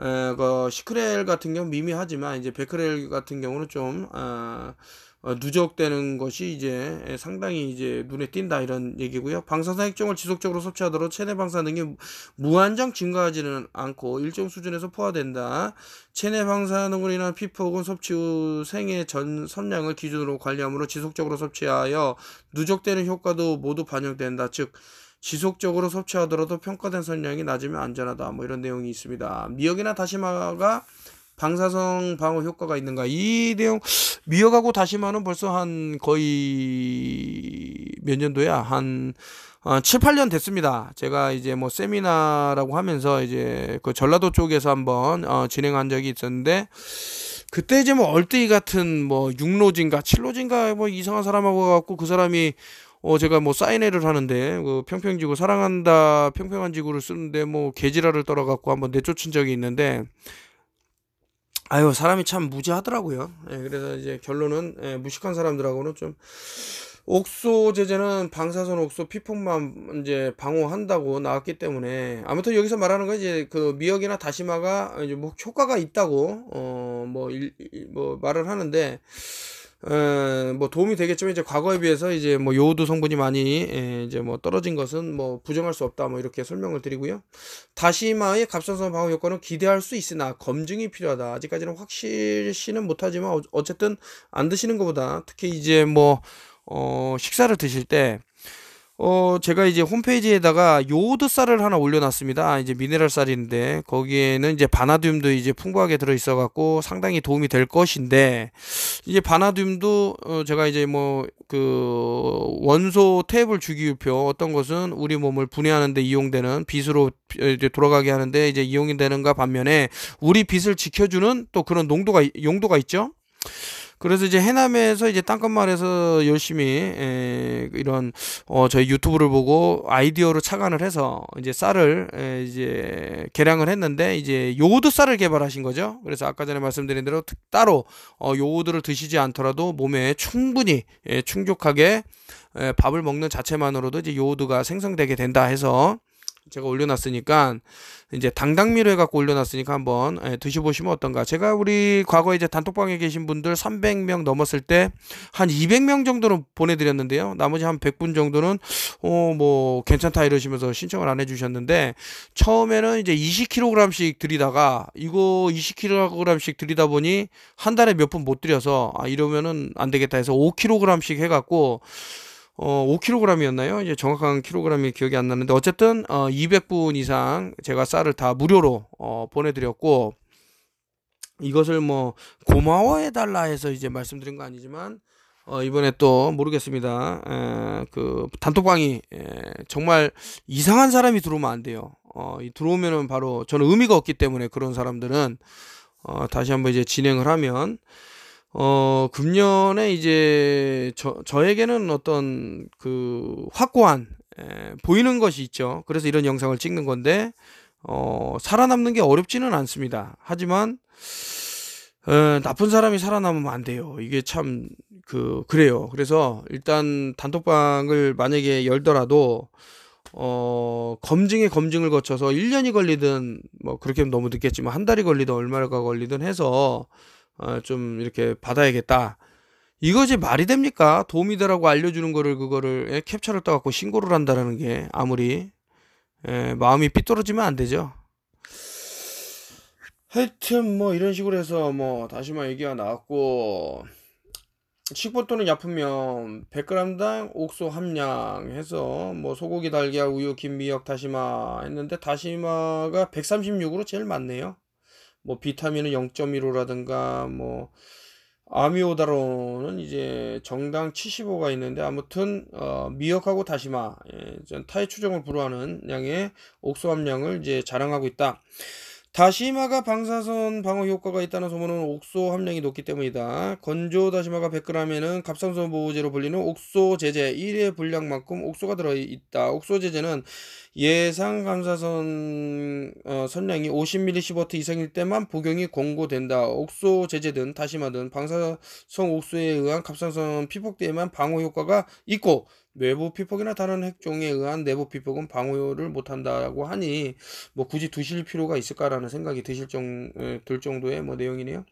A: 에, 그 10크레 같은 경우 는 미미하지만 이제 100크레 같은 경우는 좀 어, 어, 누적되는 것이 이제 상당히 이제 눈에 띈다 이런 얘기고요. 방사선 액정을 지속적으로 섭취하도록 체내 방사 능이 무한정 증가하지는 않고 일정 수준에서 포화된다. 체내 방사능으로 인한 피폭 혹은 섭취 후 생애 전 섭량을 기준으로 관리함으로 지속적으로 섭취하여 누적되는 효과도 모두 반영된다. 즉 지속적으로 섭취하더라도 평가된 선량이 낮으면 안전하다. 뭐 이런 내용이 있습니다. 미역이나 다시마가 방사성 방어 효과가 있는가 이 내용 미역하고 다시마는 벌써 한 거의 몇 년도야 한 어, 7, 8년 됐습니다. 제가 이제 뭐 세미나라고 하면서 이제 그 전라도 쪽에서 한번 어, 진행한 적이 있었는데 그때 이제 뭐 얼뜨이 같은 뭐 육로진가 칠로진가 뭐 이상한 사람하고 갖고 그 사람이 어 제가 뭐 사인회를 하는데 그 평평지구 사랑한다 평평한 지구를 쓰는데 뭐 개지라를 떨어갖고 한번 내쫓은 적이 있는데 아유 사람이 참 무지하더라고요. 예, 그래서 이제 결론은 예, 무식한 사람들하고는 좀 옥소 제재는 방사선 옥소 피폭만 이제 방어한다고 나왔기 때문에 아무튼 여기서 말하는 건 이제 그 미역이나 다시마가 이제 뭐 효과가 있다고 어 뭐뭐 뭐 말을 하는데 에, 뭐 도움이 되겠지만 이제 과거에 비해서 이제 뭐 요오드 성분이 많이 에, 이제 뭐 떨어진 것은 뭐 부정할 수 없다 뭐 이렇게 설명을 드리고요. 다시마의 갑상선 방어 효과는 기대할 수 있으나 검증이 필요하다. 아직까지는 확실시는 못하지만 어, 어쨌든 안 드시는 것보다 특히 이제 뭐 어, 식사를 드실 때 어, 제가 이제 홈페이지에다가 요오드 쌀을 하나 올려놨습니다. 아, 이제 미네랄 쌀인데, 거기에는 이제 바나듐도 이제 풍부하게 들어있어갖고 상당히 도움이 될 것인데, 이제 바나듐도, 어, 제가 이제 뭐, 그, 원소 테이블 주기율표 어떤 것은 우리 몸을 분해하는데 이용되는 빛으로 이제 돌아가게 하는데 이제 이용이 되는가 반면에 우리 빛을 지켜주는 또 그런 농도가, 용도가 있죠? 그래서 이제 해남에서 이제 땅끝마을에서 열심히 에, 이런 어, 저희 유튜브를 보고 아이디어로 착안을 해서 이제 쌀을 에, 이제 개량을 했는데 이제 요오드 쌀을 개발하신 거죠. 그래서 아까 전에 말씀드린 대로 따로 어, 요오드를 드시지 않더라도 몸에 충분히 에, 예, 충족하게 에, 밥을 먹는 자체만으로도 이제 요오드가 생성되게 된다 해서 제가 올려놨으니까 이제 당당미로해 갖고 올려놨으니까 한번 예, 드셔보시면 어떤가. 제가 우리 과거 에 이제 단톡방에 계신 분들 300명 넘었을 때 한 200명 정도는 보내드렸는데요. 나머지 한 100분 정도는 어 뭐 괜찮다 이러시면서 신청을 안 해주셨는데 처음에는 이제 20kg씩 드리다가 이거 20kg씩 드리다 보니 한 달에 몇 분 못드려서아 이러면은 안 되겠다 해서 5kg씩 해갖고 어, 5kg이었나요? 이제 정확한 킬로그램이 기억이 안 나는데 어쨌든 어, 200분 이상 제가 쌀을 다 무료로 어, 보내드렸고 이것을 뭐 고마워해 달라 해서 이제 말씀드린 거 아니지만 어, 이번에 또 모르겠습니다. 에, 그 단톡방이 에, 정말 이상한 사람이 들어오면 안 돼요. 어, 이 들어오면은 바로 저는 의미가 없기 때문에 그런 사람들은 어, 다시 한번 이제 진행을 하면 어, 금년에 이제 저, 저에게는 어떤 그 확고한 에, 보이는 것이 있죠. 그래서 이런 영상을 찍는 건데 어, 살아남는 게 어렵지는 않습니다. 하지만 에, 어, 나쁜 사람이 살아남으면 안 돼요. 이게 참 그 그래요. 그래서 일단 단톡방을 만약에 열더라도 어, 검증에 검증을 거쳐서 1년이 걸리든 뭐 그렇게 너무 늦겠지만 한 달이 걸리든 얼마가 걸리든 해서 어, 좀 이렇게 받아야겠다. 이거지 말이 됩니까? 도움이 되라고 알려주는 거를 그거를 예, 캡처를 떠갖고 신고를 한다라는 게 아무리 에, 예, 마음이 삐뚤어지면 안 되죠. 하여튼 뭐 이런 식으로 해서 뭐 다시마 얘기가 나왔고 식보 또는 약품명 100g당 옥소 함량 해서 뭐 소고기 달걀 우유 김 미역 다시마 했는데 다시마가 136으로 제일 많네요. 뭐 비타민은 0.15라든가 뭐 아미오다로는 이제 정당 75가 있는데 아무튼 어, 미역하고 다시마 예, 타이 추정을 불허하는 양의 옥수 함량을 이제 자랑하고 있다. 다시마가 방사선 방어 효과가 있다는 소문은 옥소 함량이 높기 때문이다. 건조 다시마가 100g에는 갑상선 보호제로 불리는 옥소 제제 1회 분량만큼 옥소가 들어있다. 옥소 제제는 예상 감사선 어, 선량이 50mSv 이상일 때만 복용이 권고된다. 옥소 제제든 다시마든 방사성 옥소에 의한 갑상선 피폭대에만 방어 효과가 있고 외부 피폭이나 다른 핵종에 의한 내부 피폭은 방어를 못한다고 하니 뭐 굳이 두실 필요가 있을까라는 생각이 드실 정, 들 정도의 뭐 내용이네요.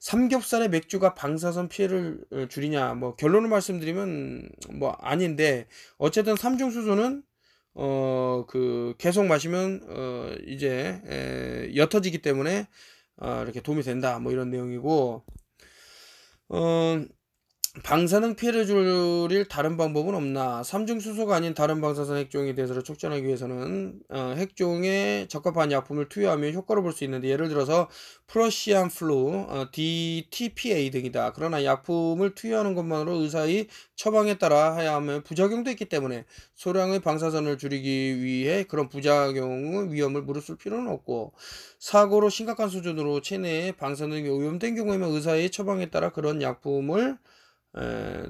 A: 삼겹살에 맥주가 방사선 피해를 어, 줄이냐 뭐 결론을 말씀드리면 뭐 아닌데 어쨌든 삼중수소는 어 그 계속 마시면 어 이제 에, 옅어지기 때문에 어, 이렇게 도움이 된다 뭐 이런 내용이고 어 방사능 피해를 줄일 다른 방법은 없나? 삼중수소가 아닌 다른 방사선 핵종에 대해서를 촉진하기 위해서는 어, 핵종에 적합한 약품을 투여하면 효과를 볼 수 있는데 예를 들어서 프러시안 플루, 어, DTPA 등이다. 그러나 약품을 투여하는 것만으로 의사의 처방에 따라 하야 하면 부작용도 있기 때문에 소량의 방사선을 줄이기 위해 그런 부작용의 위험을 무릅쓸 필요는 없고 사고로 심각한 수준으로 체내에 방사능이 오염된 경우에만 의사의 처방에 따라 그런 약품을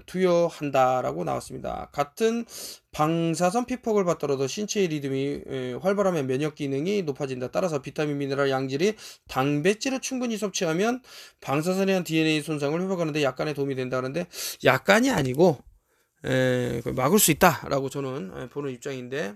A: 투여한다라고 나왔습니다. 같은 방사선 피폭을 받더라도 신체의 리듬이 활발하면 면역 기능이 높아진다. 따라서 비타민, 미네랄, 양질이 단백질을 충분히 섭취하면 방사선에 대한 DNA 손상을 회복하는데 약간의 도움이 된다는데 약간이 아니고 에, 그 막을 수 있다라고 저는 보는 입장인데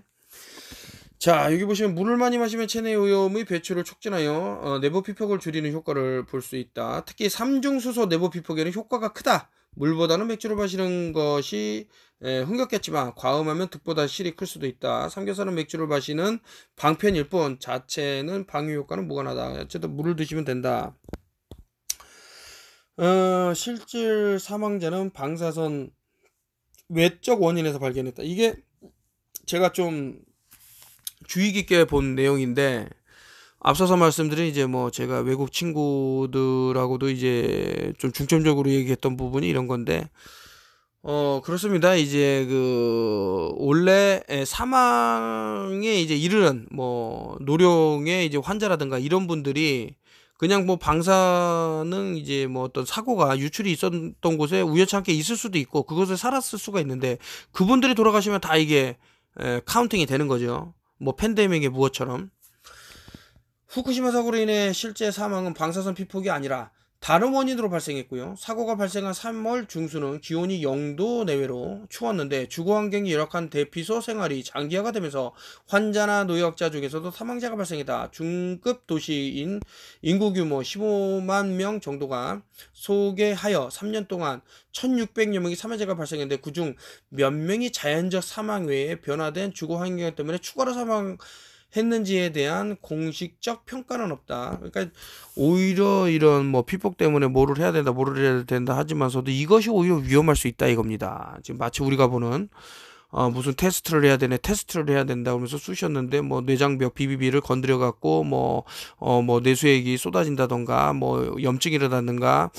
A: 자 여기 보시면 물을 많이 마시면 체내 오염의 배출을 촉진하여 어, 내부 피폭을 줄이는 효과를 볼 수 있다. 특히 삼중수소 내부 피폭에는 효과가 크다. 물보다는 맥주를 마시는 것이 예, 흥겹겠지만 과음하면 득보다 실이 클 수도 있다. 삼겹살은 맥주를 마시는 방편일 뿐 자체는 방위 효과는 무관하다. 어쨌든 물을 드시면 된다. 어, 실질 사망자는 방사선 외적 원인에서 발견했다. 이게 제가 좀 주의 깊게 본 내용인데 앞서서 말씀드린 이제 뭐 제가 외국 친구들하고도 이제 좀 중점적으로 얘기했던 부분이 이런 건데 어 그렇습니다 이제 그 원래 예, 사망에 이제 이르는 뭐 노령의 이제 환자라든가 이런 분들이 그냥 뭐 방사능 이제 뭐 어떤 사고가 유출이 있었던 곳에 우연찮게 있을 수도 있고 그것을 살았을 수가 있는데 그분들이 돌아가시면 다 이게 에, 예, 카운팅이 되는 거죠 뭐 팬데믹의 무엇처럼 후쿠시마 사고로 인해 실제 사망은 방사선 피폭이 아니라 다른 원인으로 발생했고요. 사고가 발생한 3월 중순은 기온이 0도 내외로 추웠는데 주거 환경이 열악한 대피소 생활이 장기화가 되면서 환자나 노약자 중에서도 사망자가 발생했다. 중급 도시인 인구 규모 15만 명 정도가 소개하여 3년 동안 1,600여 명이 사망자가 발생했는데 그 중 몇 명이 자연적 사망 외에 변화된 주거 환경 때문에 추가로 사망 했는지에 대한 공식적 평가는 없다. 그러니까 오히려 이런 뭐 피폭 때문에 뭐를 해야 된다, 뭐를 해야 된다 하지만서도 이것이 오히려 위험할 수 있다 이겁니다. 지금 마치 우리가 보는 어, 무슨 테스트를 해야 되네, 테스트를 해야 된다 그러면서 쑤셨는데, 뭐, 뇌장벽, 비비비를 건드려갖고, 뭐, 어, 뭐, 뇌수액이 쏟아진다던가, 뭐, 염증이라든가,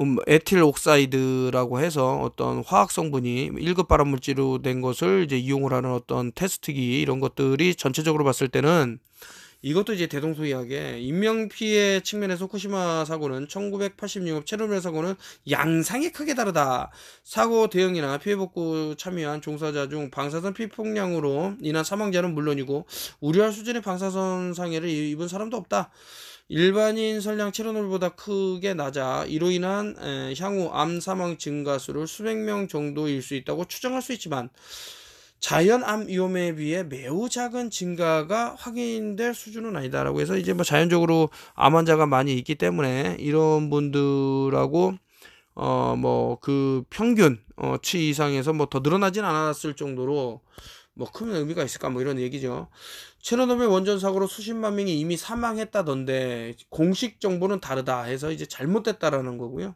A: 음, 에틸 옥사이드라고 해서 어떤 화학 성분이 1급 발암 물질로 된 것을 이제 이용을 하는 어떤 테스트기 이런 것들이 전체적으로 봤을 때는 이것도 이제 대동소이하게 인명피해 측면에서 후쿠시마 사고는 1986년 체르노빌 사고는 양상이 크게 다르다. 사고 대응이나 피해복구 참여한 종사자 중 방사선 피폭량으로 인한 사망자는 물론이고 우려할 수준의 방사선 상해를 입은 사람도 없다. 일반인 선량 체르놀보다 크게 낮아 이로 인한 향후 암 사망 증가 수를 수백 명 정도일 수 있다고 추정할 수 있지만 자연 암 위험에 비해 매우 작은 증가가 확인될 수준은 아니다라고 해서 이제 뭐 자연적으로 암 환자가 많이 있기 때문에 이런 분들하고 어 뭐 그 평균 어치 이상에서 뭐 더 늘어나진 않았을 정도로 뭐큰 의미가 있을까 뭐 이런 얘기죠. 체르노빌 원전 사고로 수십만 명이 이미 사망했다던데 공식 정보는 다르다 해서 이제 잘못됐다라는 거고요.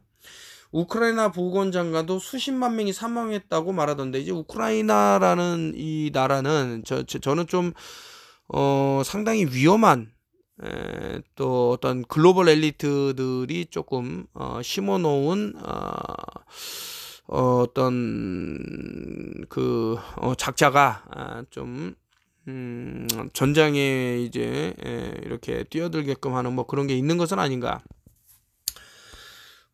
A: 우크라이나 보건 장관도 수십만 명이 사망했다고 말하던데 이제 우크라이나라는 이 나라는 저, 저 는좀 어, 상당히 위험한 에, 또 어떤 글로벌 엘리트들이 조금 어, 심어놓은 어, 어, 떤그 어, 작자가 아, 좀 음, 전장에 이제 에, 이렇게 뛰어들게끔 하는 뭐 그런 게 있는 것은 아닌가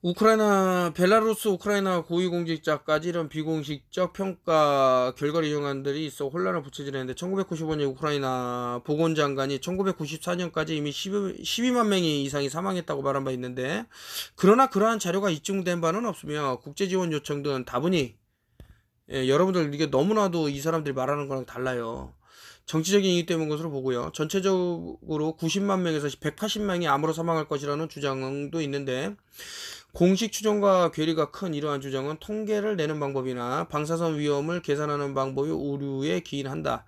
A: 우크라이나 벨라루스 우크라이나 고위공직자까지 이런 비공식적 평가 결과를 이용한들이 있어 혼란을 부채지는데 1995년 우크라이나 보건장관이 1994년까지 이미 12, 12만 명이 이상이 사망했다고 말한 바 있는데 그러나 그러한 자료가 입증된 바는 없으며 국제지원 요청 등 다분히 예, 여러분들 이게 너무나도 이 사람들이 말하는 거랑 달라요. 정치적인 이유 때문인 것으로 보고요. 전체적으로 90만 명에서 180만이 암으로 사망할 것이라는 주장도 있는데 공식 추정과 괴리가 큰 이러한 주장은 통계를 내는 방법이나 방사선 위험을 계산하는 방법의 오류에 기인한다.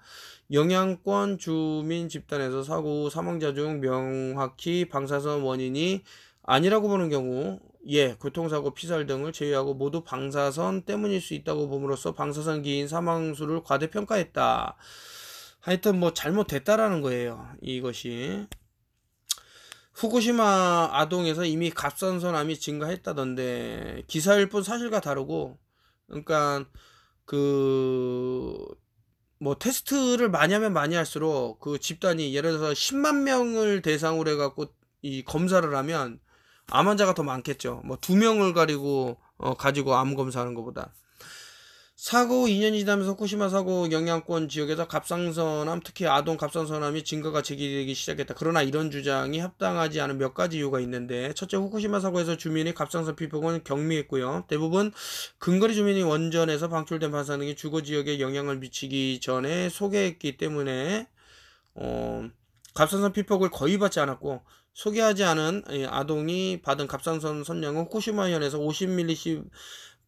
A: 영양권 주민 집단에서 사고 사망자 중 명확히 방사선 원인이 아니라고 보는 경우 예, 교통사고, 피살 등을 제외하고 모두 방사선 때문일 수 있다고 봄으로써 방사선 기인 사망수를 과대평가했다. 하여튼 뭐 잘못됐다라는 거예요. 이것이. 후쿠시마 아동에서 이미 갑상선암이 증가했다던데 기사일 뿐 사실과 다르고 그러니까 그 뭐 테스트를 많이 하면 많이 할수록 그 집단이 예를 들어서 10만 명을 대상으로 해갖고 이 검사를 하면 암 환자가 더 많겠죠. 뭐 두 명을 가리고 어 가지고 암 검사하는 것보다. 사고 2년이 지나면서 후쿠시마 사고 영향권 지역에서 갑상선암, 특히 아동 갑상선암이 증가가 제기되기 시작했다. 그러나 이런 주장이 합당하지 않은 몇 가지 이유가 있는데, 첫째 후쿠시마 사고에서 주민의 갑상선 피폭은 경미했고요. 대부분 근거리 주민이 원전에서 방출된 방사능이 주거 지역에 영향을 미치기 전에 소개했기 때문에, 어, 갑상선 피폭을 거의 받지 않았고, 소개하지 않은 예, 아동이 받은 갑상선 선량은 후쿠시마현에서 50mg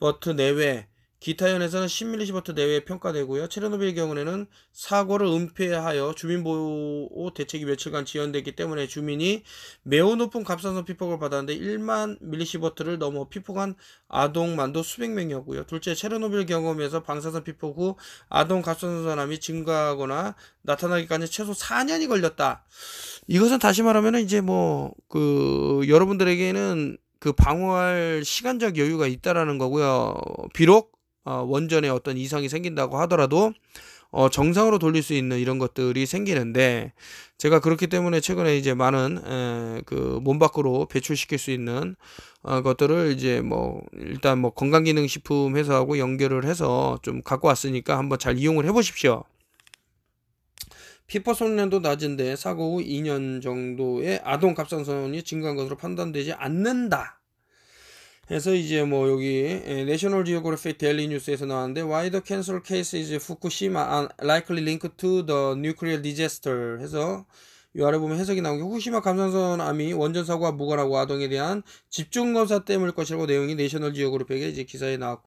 A: 버트 내외, 기타현에서는 10mV 내외에 평가되고요. 체르노빌의 경우에는 사고를 은폐하여 주민보호 대책이 며칠간 지연됐기 때문에 주민이 매우 높은 갑상선 피폭을 받았는데 1만 밀리시버트를 넘어 피폭한 아동만도 수백 명이었고요. 둘째, 체르노빌 경험에서 방사선 피폭 후 아동 갑상선암이 증가하거나 나타나기까지 최소 4년이 걸렸다. 이것은 다시 말하면 이제 뭐 그 여러분들에게는 그 방어할 시간적 여유가 있다라는 거고요. 비록 어, 원전에 어떤 이상이 생긴다고 하더라도 어, 정상으로 돌릴 수 있는 이런 것들이 생기는데 제가 그렇기 때문에 최근에 이제 많은 에, 그몸 밖으로 배출시킬 수 있는 어, 것들을 이제 뭐 일단 뭐 건강기능식품 회사하고 연결을 해서 좀 갖고 왔으니까 한번 잘 이용을 해보십시오. 피퍼 성량도 낮은데 사고 후 2년 정도의 아동 갑상선이 증가한 것으로 판단되지 않는다. 해서 이제 뭐 여기 내셔널 지오그래픽 데일리 뉴스에서 나왔는데 Why the cancer case is Fukushima likely linked to the nuclear disaster 해서 이 아래 보면 해석이 나온 게 후쿠시마 감산선 암이 원전 사고와 무관하고 아동에 대한 집중 검사 때문일 것이라고 내용이 내셔널 지오그래픽의 이제 기사에 나왔고